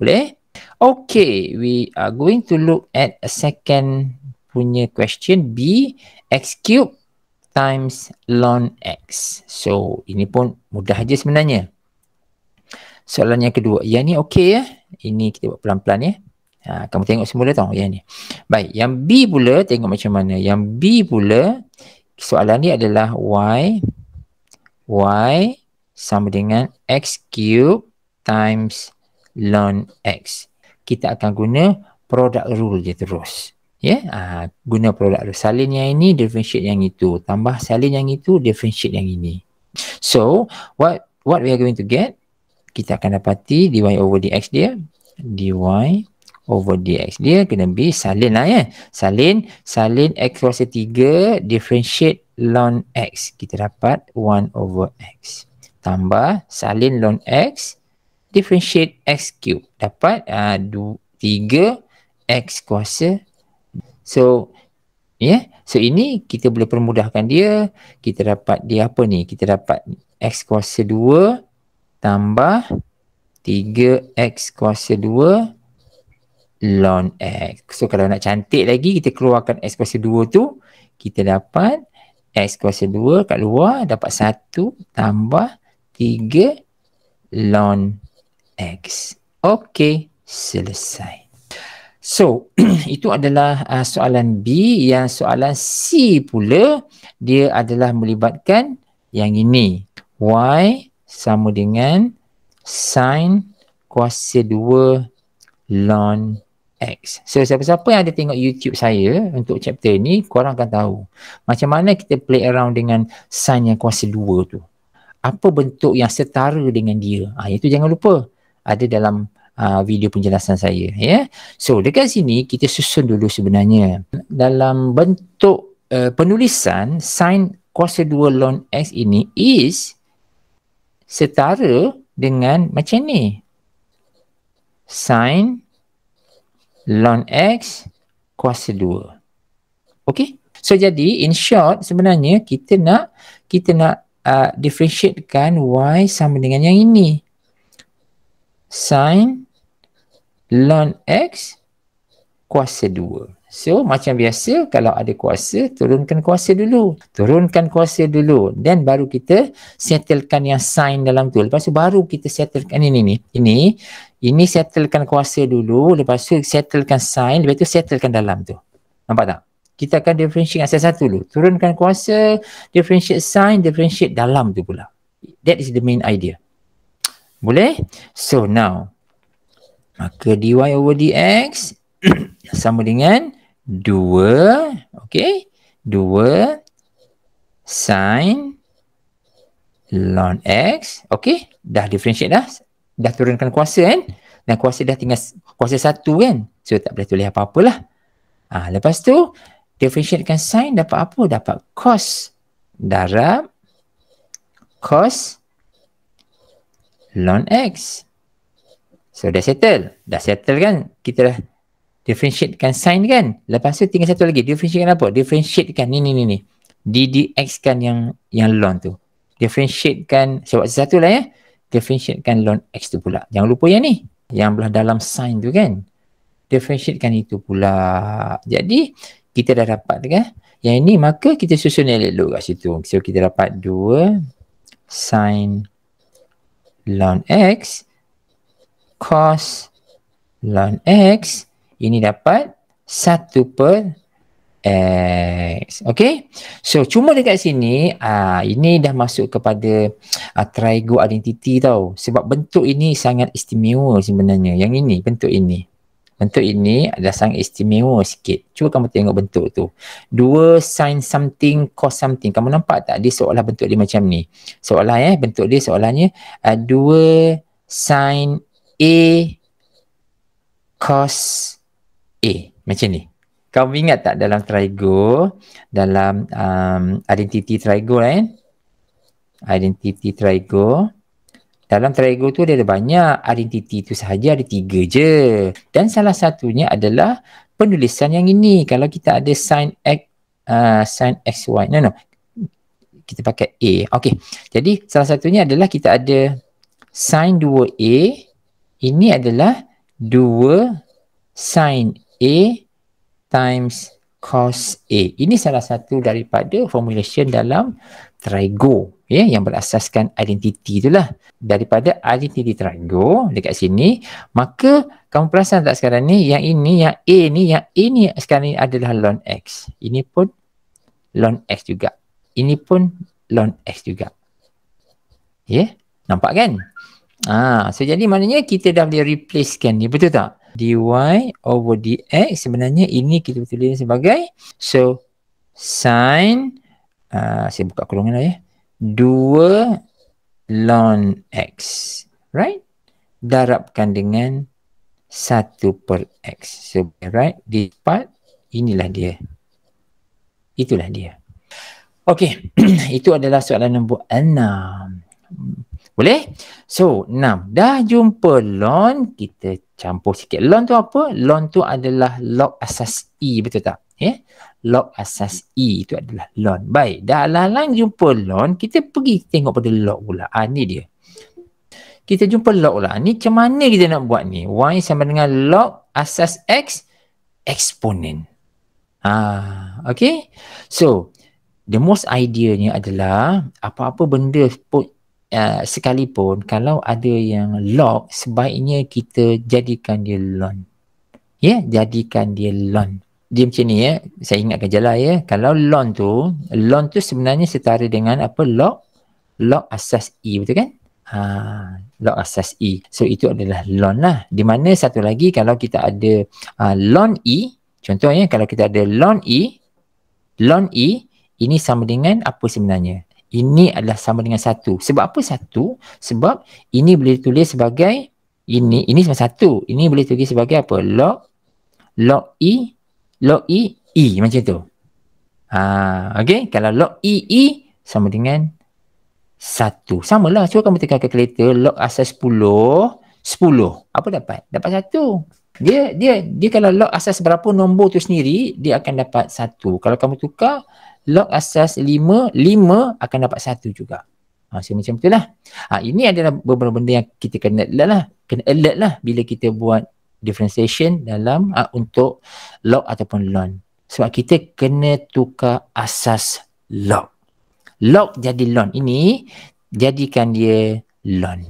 A: Boleh? Okay, we are going to look at a second punya question B x cube times ln x. So ini pun mudah aja sebenarnya. Soalan yang kedua, ya ni okey ya. Ini kita buat pelan-pelan ya. Ha, kamu tengok semula tau yang ni. Baik, yang B pula tengok macam mana. Yang B pula soalan ni adalah y y sama dengan x cube times ln x. Kita akan guna product rule je terus. Ya, yeah? uh, guna product rule. Salin yang ini, differentiate yang itu. Tambah salin yang itu, differentiate yang ini. So, what what we are going to get? Kita akan dapati dy over dx dia. dy over dx dia kena be salin lah ya salin salin x kuasa 3 differentiate ln x kita dapat 1 over x tambah salin ln x differentiate x cube dapat uh, ah, 3 x kuasa so ya yeah. so ini kita boleh permudahkan dia kita dapat dia apa ni kita dapat x kuasa 2 tambah 3x kuasa ln x. So kalau nak cantik lagi kita keluarkan x kuasa 2 tu kita dapat x kuasa 2 kat luar dapat 1 tambah 3 ln x. Okey, selesai. So, itu adalah uh, soalan B yang soalan C pula dia adalah melibatkan yang ini. Y sama dengan sin kuasa 2 ln x. X. So siapa-siapa yang ada tengok YouTube saya untuk chapter ni, korang akan tahu macam mana kita play around dengan sign yang kuasa dua tu. Apa bentuk yang setara dengan dia. Ah, ha, itu jangan lupa ada dalam uh, video penjelasan saya. Ya. Yeah? So dekat sini kita susun dulu sebenarnya. Dalam bentuk uh, penulisan, sign kuasa dua lon X ini is setara dengan macam ni. Sign ln x kuasa 2. Okey? So jadi in short sebenarnya kita nak kita nak uh, differentiatekan y sama dengan yang ini. sin ln x kuasa 2. So macam biasa kalau ada kuasa turunkan kuasa dulu. Turunkan kuasa dulu then baru kita settlekan yang sign dalam tu. Lepas tu baru kita settlekan ini ni. Ini ini settlekan kuasa dulu lepas tu settlekan sign lepas tu settlekan dalam tu. Nampak tak? Kita akan differentiate asas satu dulu. Turunkan kuasa, differentiate sign, differentiate dalam tu pula. That is the main idea. Boleh? So now maka dy over dx sama dengan dua, okay, dua sin ln x, okay, dah differentiate dah, dah turunkan kuasa kan, dan kuasa dah tinggal kuasa satu kan, so tak boleh tulis apa-apalah. Ah, lepas tu, differentiatekan sin dapat apa? Dapat cos darab cos ln x. So dah settle, dah settle kan, kita dah differentiatekan sign kan lepas tu tinggal satu lagi differentiatekan apa differentiatekan ni ni ni ni ddx kan yang yang long tu differentiatekan sebab satu lah ya differentiatekan long x tu pula jangan lupa yang ni yang belah dalam sign tu kan differentiatekan itu pula jadi kita dah dapat kan yang ini maka kita susun elok-elok kat situ so kita dapat 2 sin ln x cos ln x ini dapat 1 per X. Okay. So, cuma dekat sini, uh, ini dah masuk kepada uh, trigo identity tau. Sebab bentuk ini sangat istimewa sebenarnya. Yang ini, bentuk ini. Bentuk ini adalah sangat istimewa sikit. Cuba kamu tengok bentuk tu. Dua sign something, cos something. Kamu nampak tak? Dia seolah bentuk dia macam ni. Seolah eh, bentuk dia seolahnya uh, dua sign A cos A macam ni. Kau ingat tak dalam trigo dalam um, identity trigo kan? Identity trigo dalam trigo tu dia ada banyak identity tu sahaja ada tiga je dan salah satunya adalah penulisan yang ini kalau kita ada sin x uh, sign xy no no kita pakai a okey jadi salah satunya adalah kita ada sin 2a ini adalah 2 sin A times cos A. Ini salah satu daripada formulation dalam trigo ya yang berasaskan identiti itulah. Daripada identiti trigo dekat sini, maka kamu perasan tak sekarang ni yang ini yang A ni yang ini sekarang ni adalah ln x. Ini pun ln x juga. Ini pun ln x juga. Ya, nampak kan? Ah, so jadi maknanya kita dah boleh replacekan ni, betul tak? dy over dx sebenarnya ini kita tulis sebagai so sin uh, ah, saya buka kurungan lah ya 2 ln x right darabkan dengan 1 per x so right di part inilah dia itulah dia Okey, itu adalah soalan nombor 6. Boleh? So, 6. Dah jumpa lon, kita campur sikit. Loan tu apa? Loan tu adalah log asas E betul tak? Yeah? Log asas E itu adalah loan. Baik, dah lalang jumpa loan, kita pergi tengok pada log pula. Ha, ni dia. Kita jumpa log lah. Ni macam mana kita nak buat ni? Y sama dengan log asas X eksponen. Ah, okay? So, the most idea ni adalah apa-apa benda pun Ah, sekalipun kalau ada yang lock sebaiknya kita jadikan dia loan ya yeah? jadikan dia loan dia macam ni ya saya ingat je lah ya kalau loan tu loan tu sebenarnya setara dengan apa lock lock asas E betul kan ha, lock asas E so itu adalah loan lah di mana satu lagi kalau kita ada uh, loan E contohnya kalau kita ada loan E loan E ini sama dengan apa sebenarnya ini adalah sama dengan satu. Sebab apa satu? Sebab ini boleh ditulis sebagai ini, ini sama satu. Ini boleh ditulis sebagai apa? Log, log E, log E, E macam tu. Ha, okay, kalau log E, E sama dengan satu. Sama lah. Cuba kamu tekan kalkulator log asas sepuluh sepuluh. Apa dapat? Dapat satu. Dia dia dia kalau log asas berapa nombor tu sendiri, dia akan dapat satu. Kalau kamu tukar, log asas 5, 5 akan dapat 1 juga. Ha, so macam itulah. Ha, ini adalah beberapa benda yang kita kena alert lah. Kena alert lah bila kita buat differentiation dalam ha, untuk log ataupun loan. Sebab kita kena tukar asas log. Log jadi loan ini jadikan dia loan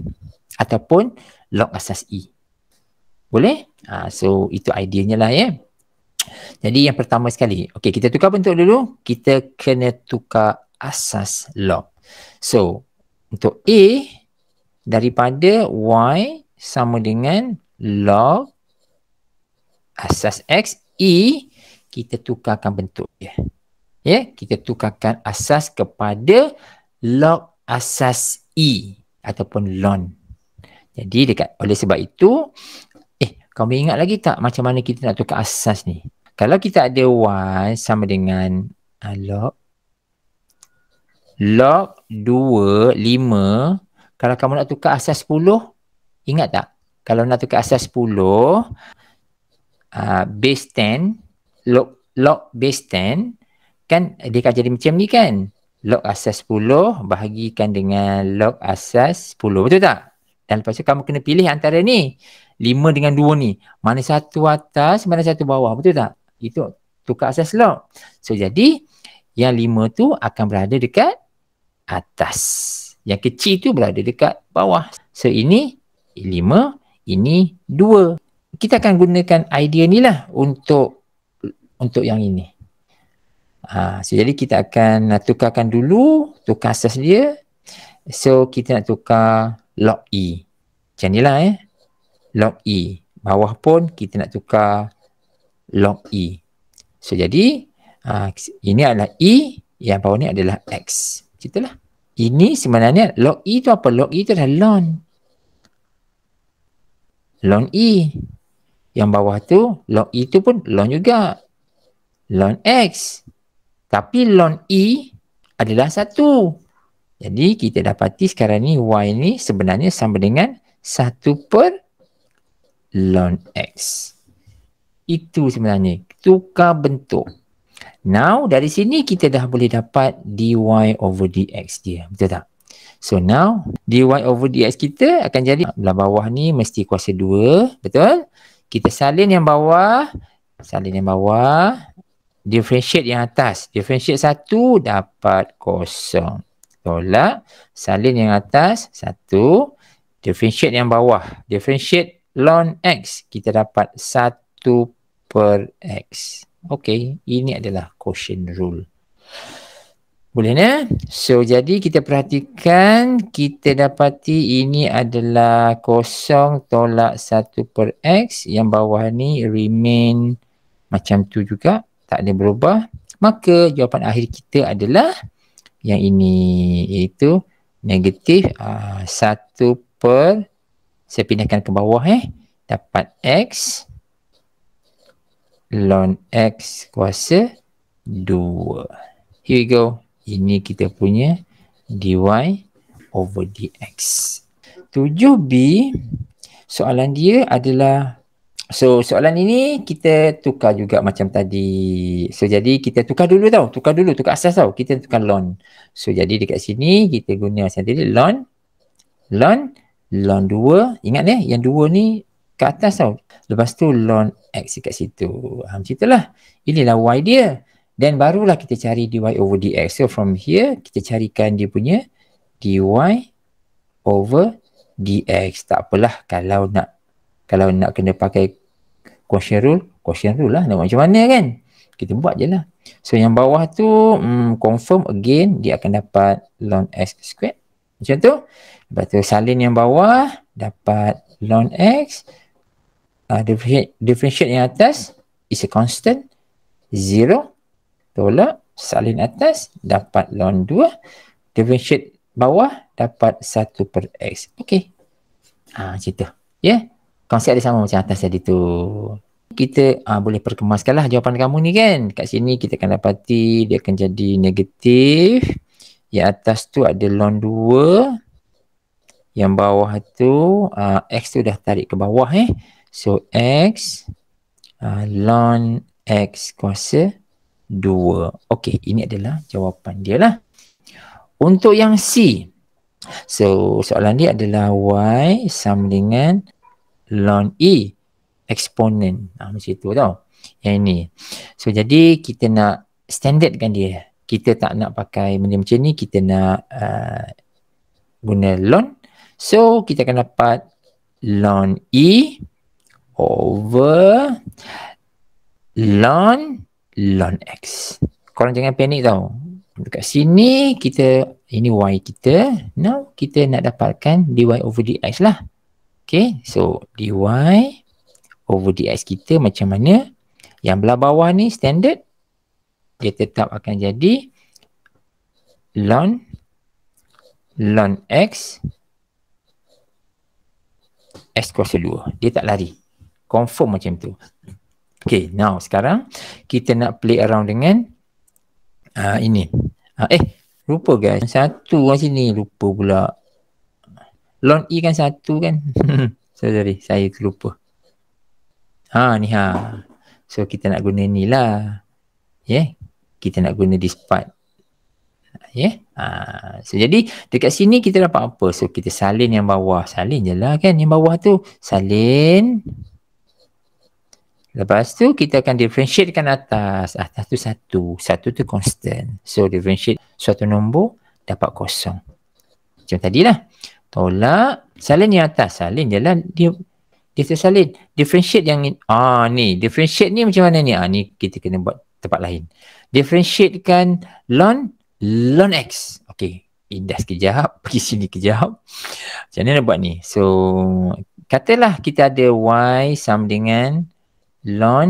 A: ataupun log asas E. Boleh? Ha, so itu ideanya lah ya. Yeah. Jadi yang pertama sekali, okay, kita tukar bentuk dulu, kita kena tukar asas log. So, untuk A, daripada Y sama dengan log asas X, E, kita tukarkan bentuk dia. Yeah, kita tukarkan asas kepada log asas E ataupun ln. Jadi dekat oleh sebab itu, eh kau ingat lagi tak macam mana kita nak tukar asas ni? Kalau kita ada y sama dengan uh, log log 2 5 kalau kamu nak tukar asas 10 ingat tak kalau nak tukar asas 10 uh, ah, base 10 log log base 10 kan dia akan jadi macam ni kan log asas 10 bahagikan dengan log asas 10 betul tak dan lepas tu kamu kena pilih antara ni 5 dengan 2 ni mana satu atas mana satu bawah betul tak itu tukar asas log. So jadi yang lima tu akan berada dekat atas. Yang kecil tu berada dekat bawah. So ini lima, ini dua. Kita akan gunakan idea ni lah untuk untuk yang ini. Ha, so jadi kita akan tukarkan dulu, tukar asas dia. So kita nak tukar log E. Macam ni lah eh. log E. Bawah pun kita nak tukar log E. So jadi uh, ini adalah E yang bawah ni adalah X. Itulah. Ini sebenarnya log E tu apa? Log E tu adalah ln. Ln E. Yang bawah tu log E tu pun ln juga. Ln X. Tapi ln E adalah satu. Jadi kita dapati sekarang ni Y ni sebenarnya sama dengan satu per ln X. Itu sebenarnya tukar bentuk. Now dari sini kita dah boleh dapat dy over dx dia. Betul tak? So now dy over dx kita akan jadi belah bawah ni mesti kuasa 2. Betul? Kita salin yang bawah. Salin yang bawah. Differentiate yang atas. Differentiate 1 dapat kosong. Tolak. Salin yang atas 1. Differentiate yang bawah. Differentiate ln x kita dapat 1 per X. Okay, ini adalah quotient rule. Boleh ni? Eh? So, jadi kita perhatikan, kita dapati ini adalah kosong tolak 1 per X. Yang bawah ni remain macam tu juga. Tak ada berubah. Maka jawapan akhir kita adalah yang ini iaitu negatif uh, ah, 1 per, saya pindahkan ke bawah eh. Dapat X ln x kuasa 2. Here we go. Ini kita punya dy over dx. 7b, soalan dia adalah, so soalan ini kita tukar juga macam tadi. So jadi kita tukar dulu tau, tukar dulu, tukar asas tau. Kita tukar ln. So jadi dekat sini kita guna asas tadi, ln, ln, ln 2. Ingat ya, yang 2 ni ke atas tau. Lepas tu loan X dekat situ. Ha, macam itulah. Inilah Y dia. Dan barulah kita cari dy over dx. So from here, kita carikan dia punya dy over dx. Tak apalah kalau nak kalau nak kena pakai quotient rule, quotient rule lah. Nak macam mana kan? Kita buat je lah. So yang bawah tu mm, confirm again dia akan dapat ln x squared. Macam tu. Lepas tu salin yang bawah dapat ln x uh, ah, differentiate, differentiate yang atas is a constant. Zero tolak salin atas dapat ln 2. Differentiate bawah dapat 1 per x. Okey. Ah ha, cerita. Ya. Yeah? Konsep dia sama macam atas tadi tu. Kita uh, boleh lah jawapan kamu ni kan. Kat sini kita akan dapati dia akan jadi negatif. Yang atas tu ada ln 2. Yang bawah tu uh, x tu dah tarik ke bawah eh. So x uh, ln x kuasa 2. Okey, ini adalah jawapan dia lah. Untuk yang C. So soalan dia adalah y sama dengan ln e exponent. Ah macam itu tau. Yang ini. So jadi kita nak standardkan dia. Kita tak nak pakai benda macam ni, kita nak uh, guna ln. So kita akan dapat ln e over ln ln x. Korang jangan panik tau. Dekat sini kita, ini y kita. Now kita nak dapatkan dy over dx lah. Okay, so dy over dx kita macam mana? Yang belah bawah ni standard, dia tetap akan jadi ln ln x x kuasa 2. Dia tak lari. Confirm macam tu. Okay, now sekarang kita nak play around dengan uh, ini. Uh, eh, rupa guys. Satu kan sini. rupa pula. Lon E kan satu kan. So Sorry, saya terlupa. Ha, ni ha. So, kita nak guna ni lah. Yeah. Kita nak guna this part. Yeah. Ha. So, jadi dekat sini kita dapat apa? So, kita salin yang bawah. Salin je lah kan. Yang bawah tu salin. Salin. Lepas tu kita akan differentiatekan atas. Atas tu satu. Satu tu constant. So differentiate suatu nombor dapat kosong. Macam tadilah. Tolak salin yang atas. Salin je lah. Dia, dia tersalin. Differentiate yang ini ah ni. Differentiate ni macam mana ni? Ah ni kita kena buat tempat lain. Differentiatekan lon lon x. Okay. Indah sekejap. Pergi sini kejap. Macam mana nak buat ni? So katalah kita ada y sama dengan ln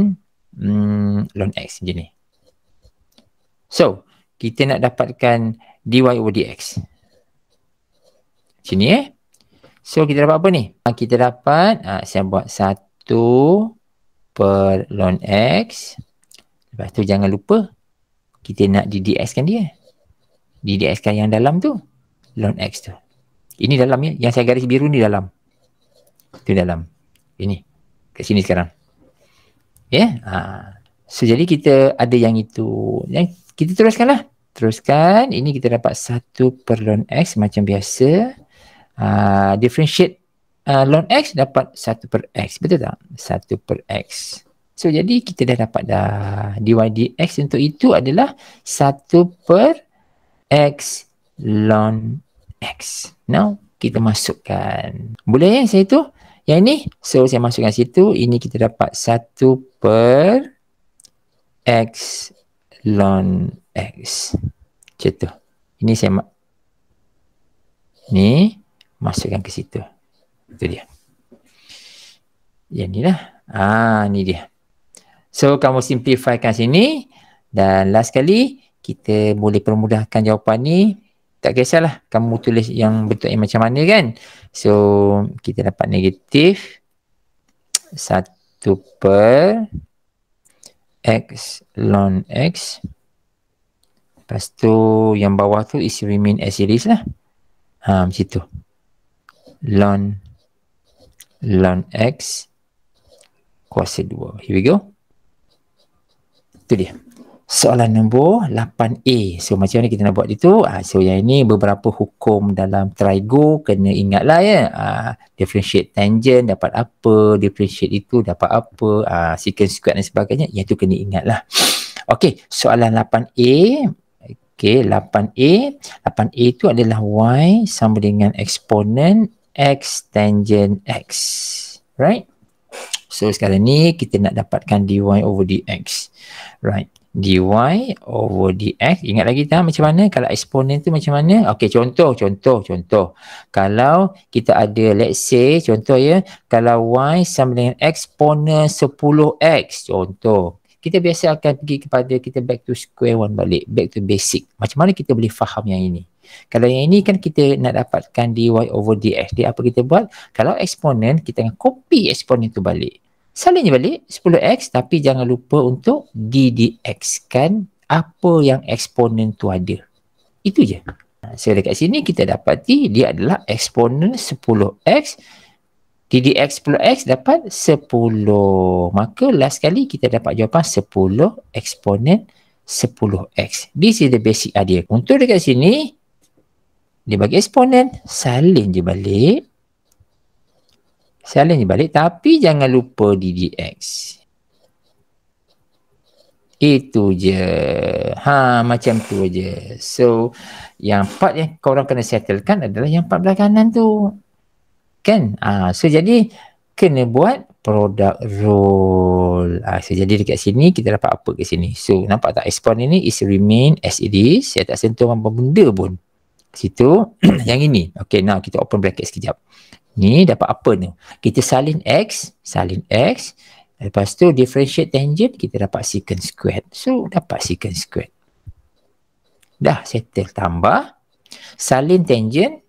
A: mm, ln x je ni. So, kita nak dapatkan dy over dx. Sini eh. So, kita dapat apa ni? Ah, kita dapat, ha, saya buat 1 per ln x. Lepas tu jangan lupa, kita nak ddx kan dia. Ddx kan yang dalam tu, ln x tu. Ini dalam ya, yang saya garis biru ni dalam. Tu dalam. Ini, kat sini sekarang. Ya. Yeah? Ha. So, jadi kita ada yang itu. Yang kita teruskanlah. Teruskan. Ini kita dapat satu per ln x macam biasa. Uh, differentiate uh, ln x dapat satu per x. Betul tak? Satu per x. So, jadi kita dah dapat dah dy dx untuk itu adalah satu per x ln x. Now, kita masukkan. Boleh ya saya tu? Yang ini, so saya masukkan situ. Ini kita dapat 1 per x ln x. Macam tu. Ini saya ma ni masukkan ke situ. Itu dia. Yang ni lah. Haa, ah, ni dia. So, kamu simplifikan sini. Dan last kali, kita boleh permudahkan jawapan ni tak kisahlah kamu tulis yang bentuknya macam mana kan so kita dapat negatif 1 per x ln x lepas tu yang bawah tu is remain as series lah ha, macam tu ln ln x kuasa 2 here we go itu dia soalan nombor 8A. So macam mana kita nak buat itu? Ha, ah, so yang ini beberapa hukum dalam trigo kena ingatlah ya. Ha, differentiate tangent dapat apa, differentiate itu dapat apa, ha, ah, secant squared dan sebagainya. Yang itu kena ingatlah. Okey, soalan 8A. Okey, 8A. 8A itu adalah y sama dengan eksponen x tangent x. Right? So sekarang ni kita nak dapatkan dy over dx. Right? dy over dx. Ingat lagi tak macam mana? Kalau eksponen tu macam mana? Okey, contoh, contoh, contoh. Kalau kita ada, let's say, contoh ya. Kalau y sama dengan eksponen 10x, contoh. Kita biasa akan pergi kepada kita back to square one balik. Back to basic. Macam mana kita boleh faham yang ini? Kalau yang ini kan kita nak dapatkan dy over dx. dia apa kita buat? Kalau eksponen, kita akan copy eksponen tu balik. Salinnya balik 10x tapi jangan lupa untuk ddxkan apa yang eksponen tu ada. Itu je. So dekat sini kita dapati dia adalah eksponen 10x ddx 10x dapat 10. Maka last kali kita dapat jawapan 10 eksponen 10x. This is the basic idea. Untuk dekat sini dia bagi eksponen salin je balik Salin je balik tapi jangan lupa DDX. Itu je. Ha macam tu je. So yang part yang kau orang kena settlekan adalah yang part belah kanan tu. Kan? ha, so jadi kena buat product role. ha, so jadi dekat sini kita dapat apa kat sini. So nampak tak expand ini is remain as it is. Saya tak sentuh apa benda pun. Situ yang ini. Okay now kita open bracket sekejap. Ni dapat apa ni? Kita salin X, salin X. Lepas tu differentiate tangent, kita dapat secant squared. So, dapat secant squared. Dah settle. Tambah. Salin tangent.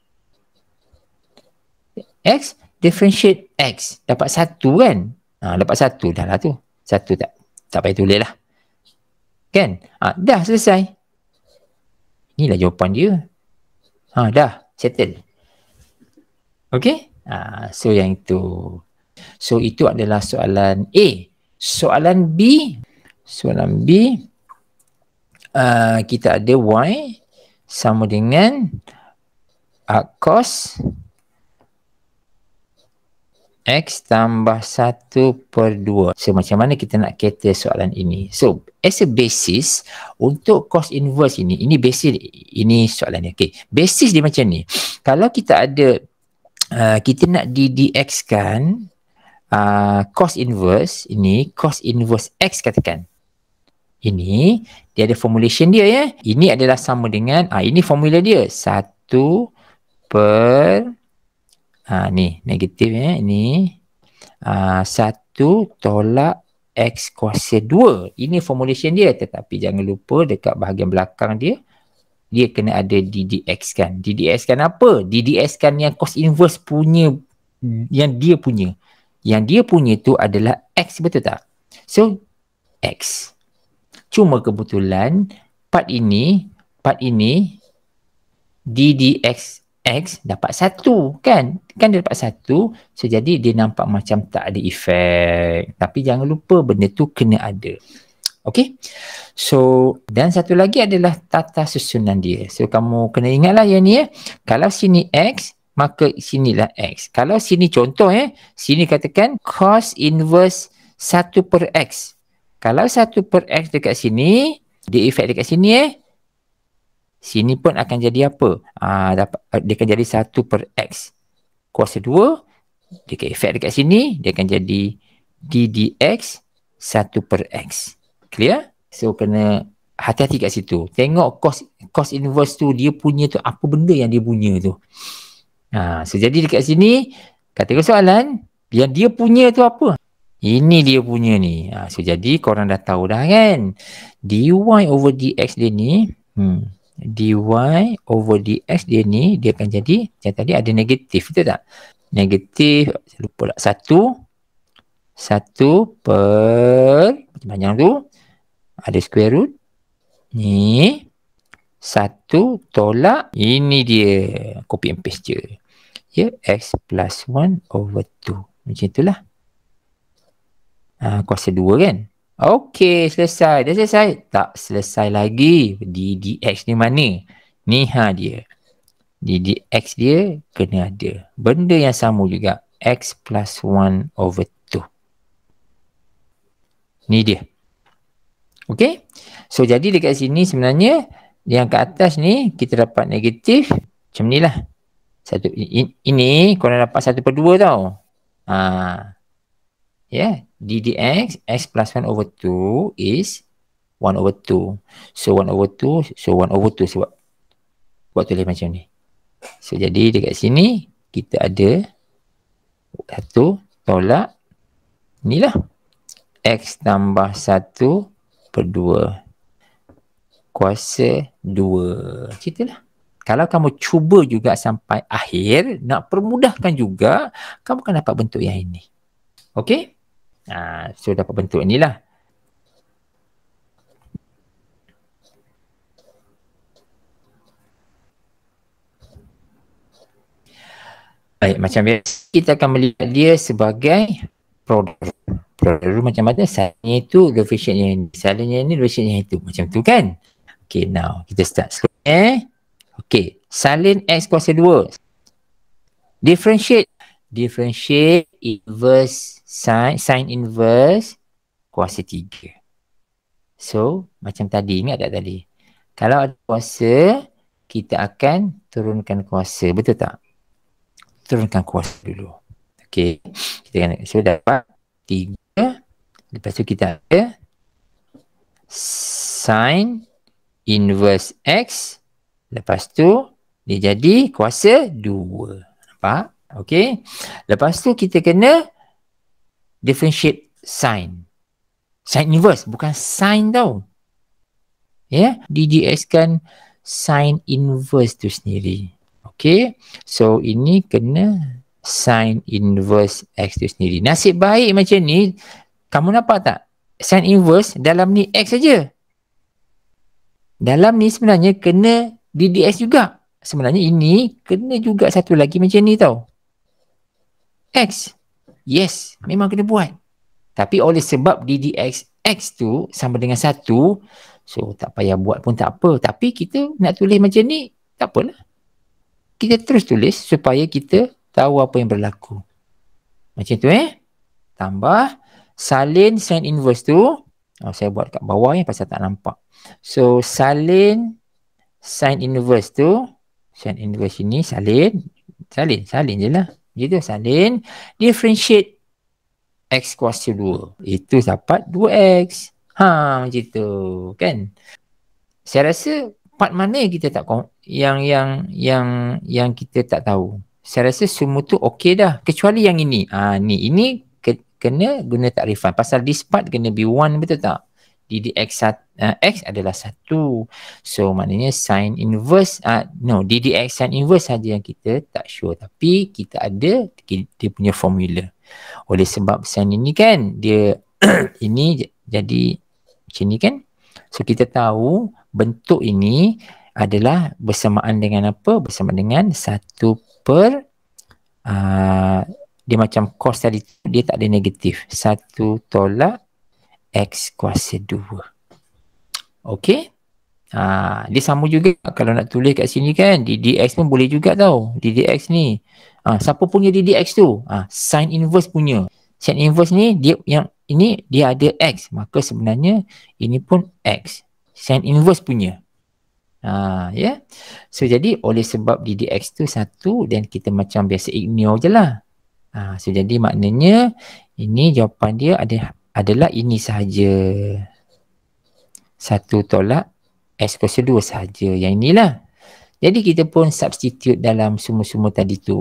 A: X, differentiate X. Dapat satu kan? Ha, dapat satu dah lah tu. Satu tak tak payah tulis lah. Kan? Ha, dah selesai. Inilah jawapan dia. Ha, dah settle. Okay? Ah, so yang itu. So itu adalah soalan A. Soalan B, soalan B uh, kita ada y sama dengan arc ah, cos X tambah 1 per 2. So, macam mana kita nak cater soalan ini? So, as a basis, untuk cos inverse ini, ini basis, ini soalan ni. Okay. Basis dia macam ni. Kalau kita ada uh, kita nak ddx kan uh, cos inverse ini cos inverse x katakan ini dia ada formulation dia ya ini adalah sama dengan uh, ini formula dia 1 per uh, ni negatif ya ini 1 uh, ah, tolak X kuasa 2. Ini formulation dia. Tetapi jangan lupa dekat bahagian belakang dia dia kena ada DDX kan. DDX kan apa? DDX kan yang cost inverse punya yang dia punya. Yang dia punya tu adalah X betul tak? So X. Cuma kebetulan part ini, part ini DDX X dapat satu kan? Kan dia dapat satu. So jadi dia nampak macam tak ada efek. Tapi jangan lupa benda tu kena ada. Okay. So, dan satu lagi adalah tata susunan dia. So, kamu kena ingatlah yang ni ya. Kalau sini X, maka sinilah X. Kalau sini contoh ya. Sini katakan cos inverse 1 per X. Kalau 1 per X dekat sini, dia efek dekat sini ya. Sini pun akan jadi apa? Ah dapat, dia akan jadi 1 per X. Kuasa 2, dekat efek dekat sini. Dia akan jadi d dx 1 per X. Clear? So kena hati-hati kat situ. Tengok cost cost inverse tu dia punya tu apa benda yang dia punya tu. Ha, so jadi dekat sini kata soalan yang dia punya tu apa? Ini dia punya ni. Ha, so jadi korang dah tahu dah kan. dy over dx dia ni hmm, dy over dx dia ni dia akan jadi macam tadi ada negatif betul tak? Negatif lupa lah. Satu satu per macam tu ada square root. Ni satu tolak ini dia. Copy and paste je. Ya, x plus 1 over 2. Macam itulah. Ha, kuasa 2 kan? Okay, selesai. Dah selesai? Tak selesai lagi. DDX ni mana? Ni ha dia. DDX dia kena ada. Benda yang sama juga. x plus 1 over 2. Ni dia. Okey. So jadi dekat sini sebenarnya yang kat atas ni kita dapat negatif macam ni lah. Satu, in, ini korang dapat satu per dua tau. Ha. Yeah. D DDX X plus 1 over 2 is 1 over 2. So 1 over 2. So 1 over 2 sebab buat tulis macam ni. So jadi dekat sini kita ada satu tolak inilah X tambah satu per 2 kuasa 2 citalah kalau kamu cuba juga sampai akhir nak permudahkan juga kamu akan dapat bentuk yang ini Okay, ha so dapat bentuk inilah Baik, macam biasa kita akan melihat dia sebagai produk produk macam mana sign itu location yang ini sign ini location yang itu macam tu kan okay now kita start slow eh okay salin x kuasa 2 differentiate differentiate inverse sine sine inverse kuasa 3 so macam tadi ingat tak tadi kalau ada kuasa kita akan turunkan kuasa betul tak turunkan kuasa dulu Okey. Kita kena so dapat tiga. lepas tu kita ada sin inverse x lepas tu dia jadi kuasa dua. Nampak? Okey. Lepas tu kita kena differentiate sin. Sin inverse bukan sin tau. Ya, yeah? DGS kan sin inverse tu sendiri. Okey. So ini kena sin inverse x tu sendiri. Nasib baik macam ni, kamu nampak tak? Sin inverse dalam ni x saja. Dalam ni sebenarnya kena ddx juga. Sebenarnya ini kena juga satu lagi macam ni tau. X. Yes, memang kena buat. Tapi oleh sebab ddx x tu sama dengan satu, so tak payah buat pun tak apa. Tapi kita nak tulis macam ni, tak apalah. Kita terus tulis supaya kita tahu apa yang berlaku. Macam tu eh. Tambah salin sin inverse tu. Oh, saya buat kat bawah ni eh, pasal tak nampak. So salin sin inverse tu. Sin inverse ini salin. Salin. Salin je lah. gitu salin. Differentiate x kuasa 2. Itu dapat 2x. Ha macam tu kan. Saya rasa part mana kita tak yang yang yang yang kita tak tahu saya rasa semua tu okey dah kecuali yang ini ah ni ini ke, kena guna takrifan pasal this part kena be one betul tak ddx sat, uh, x adalah satu so maknanya sin inverse ah uh, no ddx sin inverse saja yang kita tak sure tapi kita ada dia punya formula oleh sebab sin ini kan dia ini jadi macam ni kan so kita tahu bentuk ini adalah bersamaan dengan apa bersamaan dengan satu per uh, ah, dia macam cos tadi dia tak ada negatif. satu tolak x kuasa dua. Okey. Ha, dia sama juga kalau nak tulis kat sini kan ddx pun boleh juga tau ddx ni ha, siapa punya ddx tu ha, sin inverse punya sin inverse ni dia yang ini dia ada x maka sebenarnya ini pun x sin inverse punya Ha, yeah? So jadi oleh sebab DDX tu satu dan kita macam biasa ignore je lah. Ha, so jadi maknanya ini jawapan dia ada, adalah ini sahaja. Satu tolak X kuasa dua sahaja yang inilah. Jadi kita pun substitute dalam semua-semua tadi tu.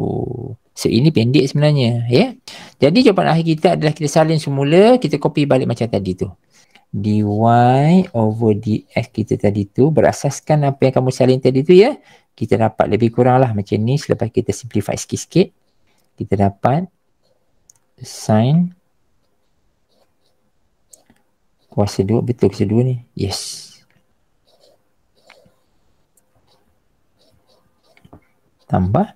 A: So ini pendek sebenarnya. Yeah? Jadi jawapan akhir kita adalah kita salin semula, kita copy balik macam tadi tu dy over dx kita tadi tu berasaskan apa yang kamu salin tadi tu ya kita dapat lebih kurang lah macam ni selepas kita simplify sikit-sikit kita dapat sin kuasa 2 betul kuasa 2 ni yes tambah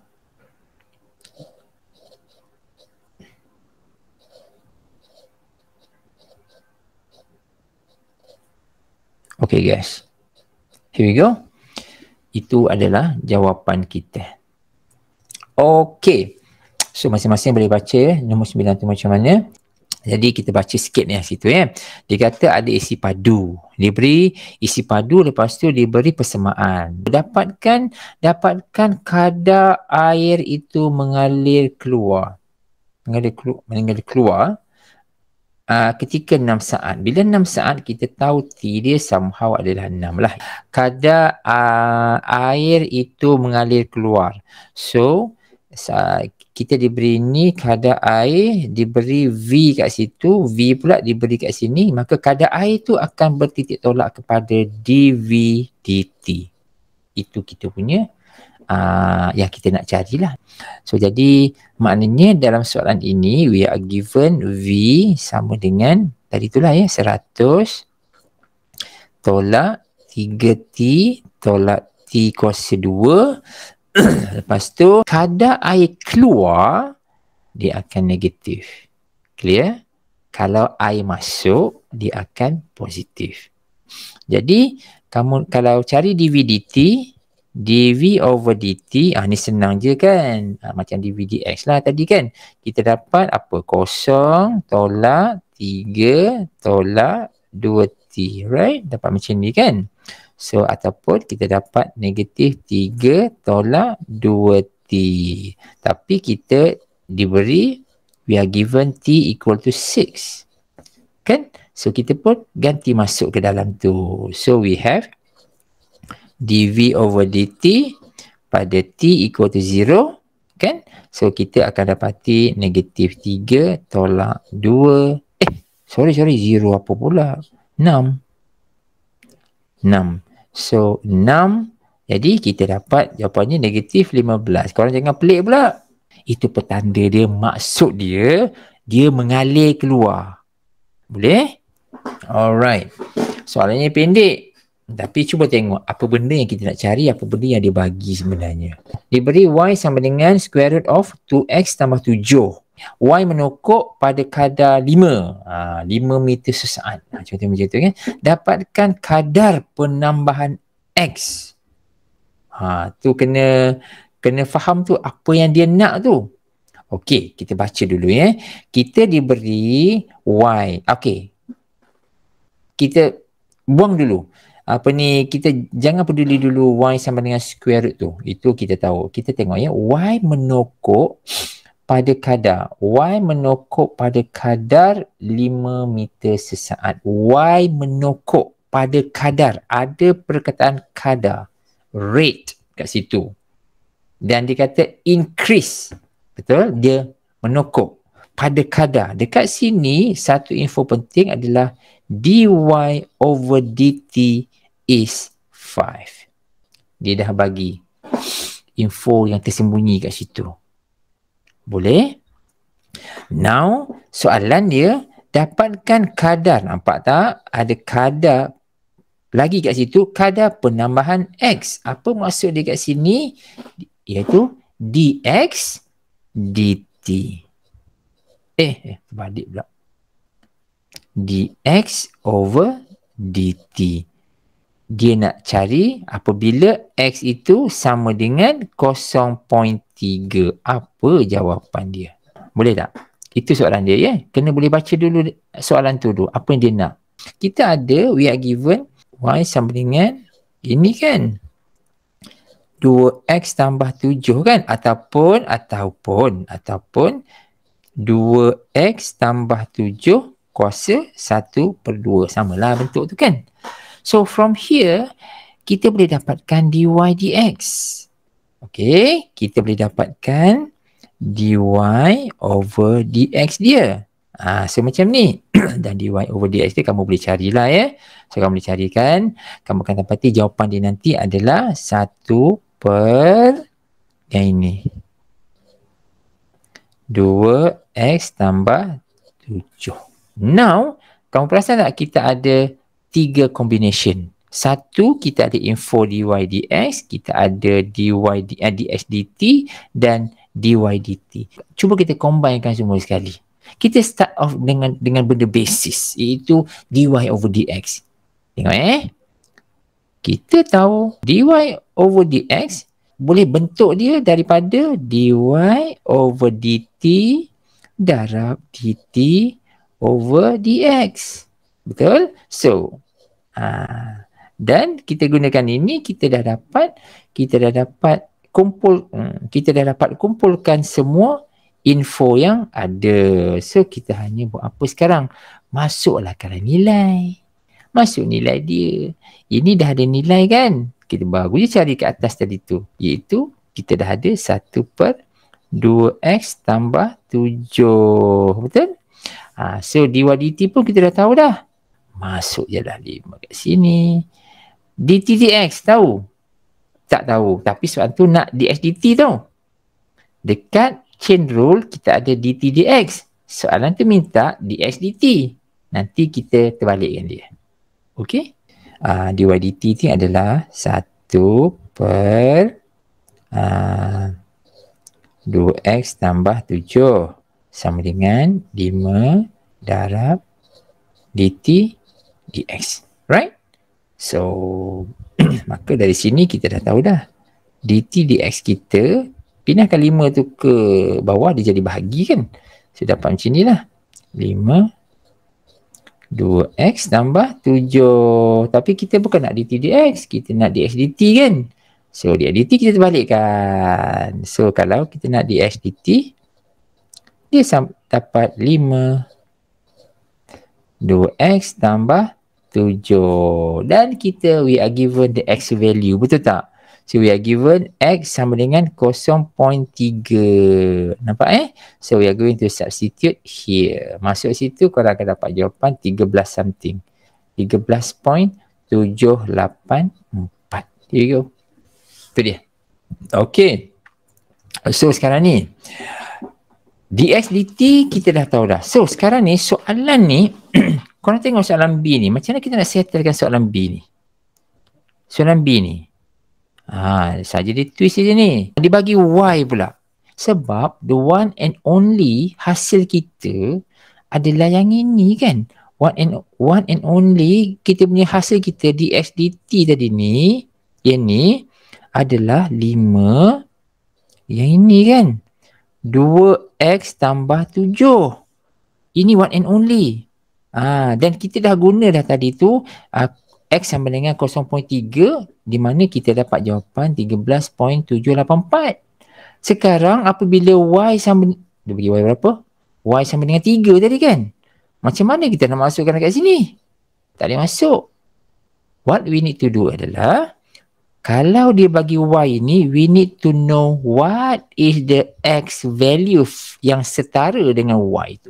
A: Okay guys. Here we go. Itu adalah jawapan kita. Okay. So masing-masing boleh baca ya. Nombor sembilan tu macam mana. Jadi kita baca sikit ni situ ya. Dia kata ada isi padu. Dia beri isi padu lepas tu dia beri persemaan. Dapatkan, dapatkan kadar air itu mengalir keluar. Mengalir, keluar. mengalir keluar. Ah, ketika enam saat. Bila enam saat kita tahu T dia somehow adalah enam lah. Kadar uh, air itu mengalir keluar. So kita diberi ni kadar air diberi V kat situ V pula diberi kat sini maka kadar air itu akan bertitik tolak kepada dV dt itu kita punya uh, yang kita nak carilah. So jadi maknanya dalam soalan ini we are given V sama dengan tadi itulah ya 100 tolak 3T tolak T kuasa 2 lepas tu kadar air keluar dia akan negatif. Clear? Kalau air masuk dia akan positif. Jadi kamu kalau cari dvdt dv over dt ah ni senang je kan ah, macam dv dx lah tadi kan kita dapat apa kosong tolak 3 tolak 2t right dapat macam ni kan so ataupun kita dapat negatif 3 tolak 2t tapi kita diberi we are given t equal to 6 kan so kita pun ganti masuk ke dalam tu so we have dv over dt pada t equal to 0 kan so kita akan dapati negatif 3 tolak 2 eh sorry sorry 0 apa pula 6 6 so 6 jadi kita dapat jawapannya negatif 15 korang jangan pelik pula itu petanda dia maksud dia dia mengalir keluar boleh alright soalannya pendek tapi cuba tengok apa benda yang kita nak cari, apa benda yang dia bagi sebenarnya. Dia beri y sama dengan square root of 2x tambah 7. Y menukuk pada kadar 5. Ha, 5 meter sesaat. Ha, contoh macam tu kan. Dapatkan kadar penambahan x. Ha, tu kena kena faham tu apa yang dia nak tu. Okey, kita baca dulu ya. Kita diberi y. Okey. Kita buang dulu apa ni kita jangan peduli dulu y sama dengan square root tu itu kita tahu kita tengok ya y menokok pada kadar y menokok pada kadar 5 meter sesaat y menokok pada kadar ada perkataan kadar rate kat situ dan dia kata increase betul dia menokok pada kadar dekat sini satu info penting adalah dy over dt is 5. Dia dah bagi info yang tersembunyi kat situ. Boleh? Now, soalan dia, dapatkan kadar, nampak tak? Ada kadar lagi kat situ, kadar penambahan X. Apa maksud dia kat sini? Iaitu DX DT. Eh, eh balik pula. DX over DT. DT dia nak cari apabila X itu sama dengan 0.3. Apa jawapan dia? Boleh tak? Itu soalan dia ya. Kena boleh baca dulu soalan tu dulu. Apa yang dia nak? Kita ada we are given Y sama dengan ini kan? 2X tambah 7 kan? Ataupun, ataupun, ataupun 2X tambah 7 kuasa 1 per 2. Samalah bentuk tu kan? So from here, kita boleh dapatkan dy dx. Okay, kita boleh dapatkan dy over dx dia. Ah, ha, So macam ni. Dan dy over dx dia kamu boleh carilah ya. So kamu boleh carikan. Kamu akan dapati jawapan dia nanti adalah 1 per yang ini. 2x tambah 7. Now, kamu perasan tak kita ada tiga combination. Satu, kita ada info dy dx, kita ada dy uh, eh, dx dt dan dy dt. Cuba kita combinekan semua sekali. Kita start off dengan dengan benda basis iaitu dy over dx. Tengok eh. Kita tahu dy over dx boleh bentuk dia daripada dy over dt darab dt over dx. Betul? So, ha, dan kita gunakan ini, kita dah dapat, kita dah dapat kumpul, hmm, kita dah dapat kumpulkan semua info yang ada. So, kita hanya buat apa sekarang? Masuklah kalau nilai. Masuk nilai dia. Ini dah ada nilai kan? Kita baru je cari ke atas tadi tu. Iaitu, kita dah ada 1 per 2x tambah 7. Betul? Ha, so, dy dt pun kita dah tahu dah. Masuk je lah lima kat sini. DTDX tahu? Tak tahu. Tapi sebab tu nak DHDT tau. Dekat chain rule kita ada DTDX. Soalan tu minta DHDT. Nanti kita terbalikkan dia. Okay. Uh, ah, DYDT ni adalah 1 per uh, ah, 2X tambah 7. Sama dengan 5 darab DT dx. Right? So, maka dari sini kita dah tahu dah. dt dx kita, pindahkan 5 tu ke bawah, dia jadi bahagi kan? So, dapat macam inilah. 5, 2x tambah 7. Tapi kita bukan nak dt dx, kita nak dx dt kan? So, dia dt kita terbalikkan. So, kalau kita nak dx dt, dia dapat 5, 2x tambah tujuh. Dan kita we are given the x value. Betul tak? So we are given x sama dengan 0.3. Nampak eh? So we are going to substitute here. Masuk situ korang akan dapat jawapan 13 something. 13.784. Here you go. Itu dia. Okay. So sekarang ni. DX DT kita dah tahu dah. So sekarang ni soalan ni Korang tengok soalan B ni. Macam mana kita nak settlekan soalan B ni? Soalan B ni. Ha, saja dia twist je ni. Dia bagi Y pula. Sebab the one and only hasil kita adalah yang ini kan. One and one and only kita punya hasil kita di XDT tadi ni. Yang ni adalah 5. Yang ini kan. 2X tambah 7. Ini one and only. Ah, dan kita dah guna dah tadi tu uh, X sama dengan 0.3 di mana kita dapat jawapan 13.784. Sekarang apabila Y sama dia bagi Y berapa? Y sama dengan 3 tadi kan? Macam mana kita nak masukkan dekat sini? Tak boleh masuk. What we need to do adalah kalau dia bagi Y ni, we need to know what is the X value yang setara dengan Y tu.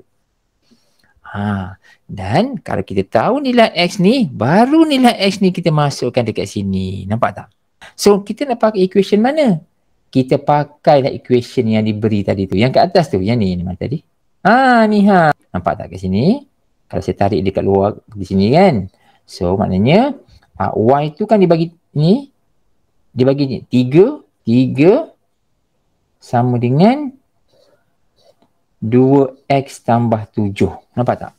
A: Haa. Dan kalau kita tahu nilai X ni, baru nilai X ni kita masukkan dekat sini. Nampak tak? So, kita nak pakai equation mana? Kita pakai lah equation yang diberi tadi tu. Yang kat atas tu. Yang ni, ni mana tadi? Ha, ni ha. Nampak tak kat sini? Kalau saya tarik dekat luar di sini kan? So, maknanya ha, Y tu kan dibagi ni. Dibagi ni. Tiga. Tiga. Sama dengan 2X tambah 7. Nampak tak?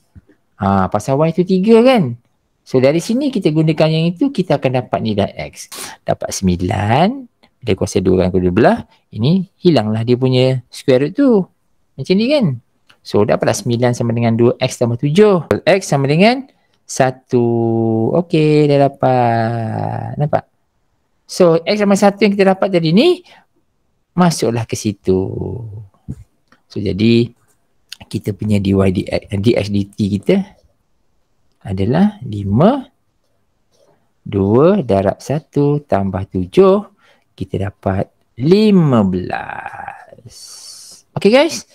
A: Ha, pasal Y itu 3 kan. So dari sini kita gunakan yang itu, kita akan dapat nilai X. Dapat 9, bila kuasa 2 kan kedua belah, ini hilanglah dia punya square root tu. Macam ni kan. So dapatlah 9 sama dengan 2X tambah 7. X sama dengan 1. Okey, dah dapat. Nampak? So X sama 1 yang kita dapat tadi ni, masuklah ke situ. So jadi, kita punya DYD, DHDT kita adalah 5, 2 darab 1 tambah 7, kita dapat 15. Okay guys?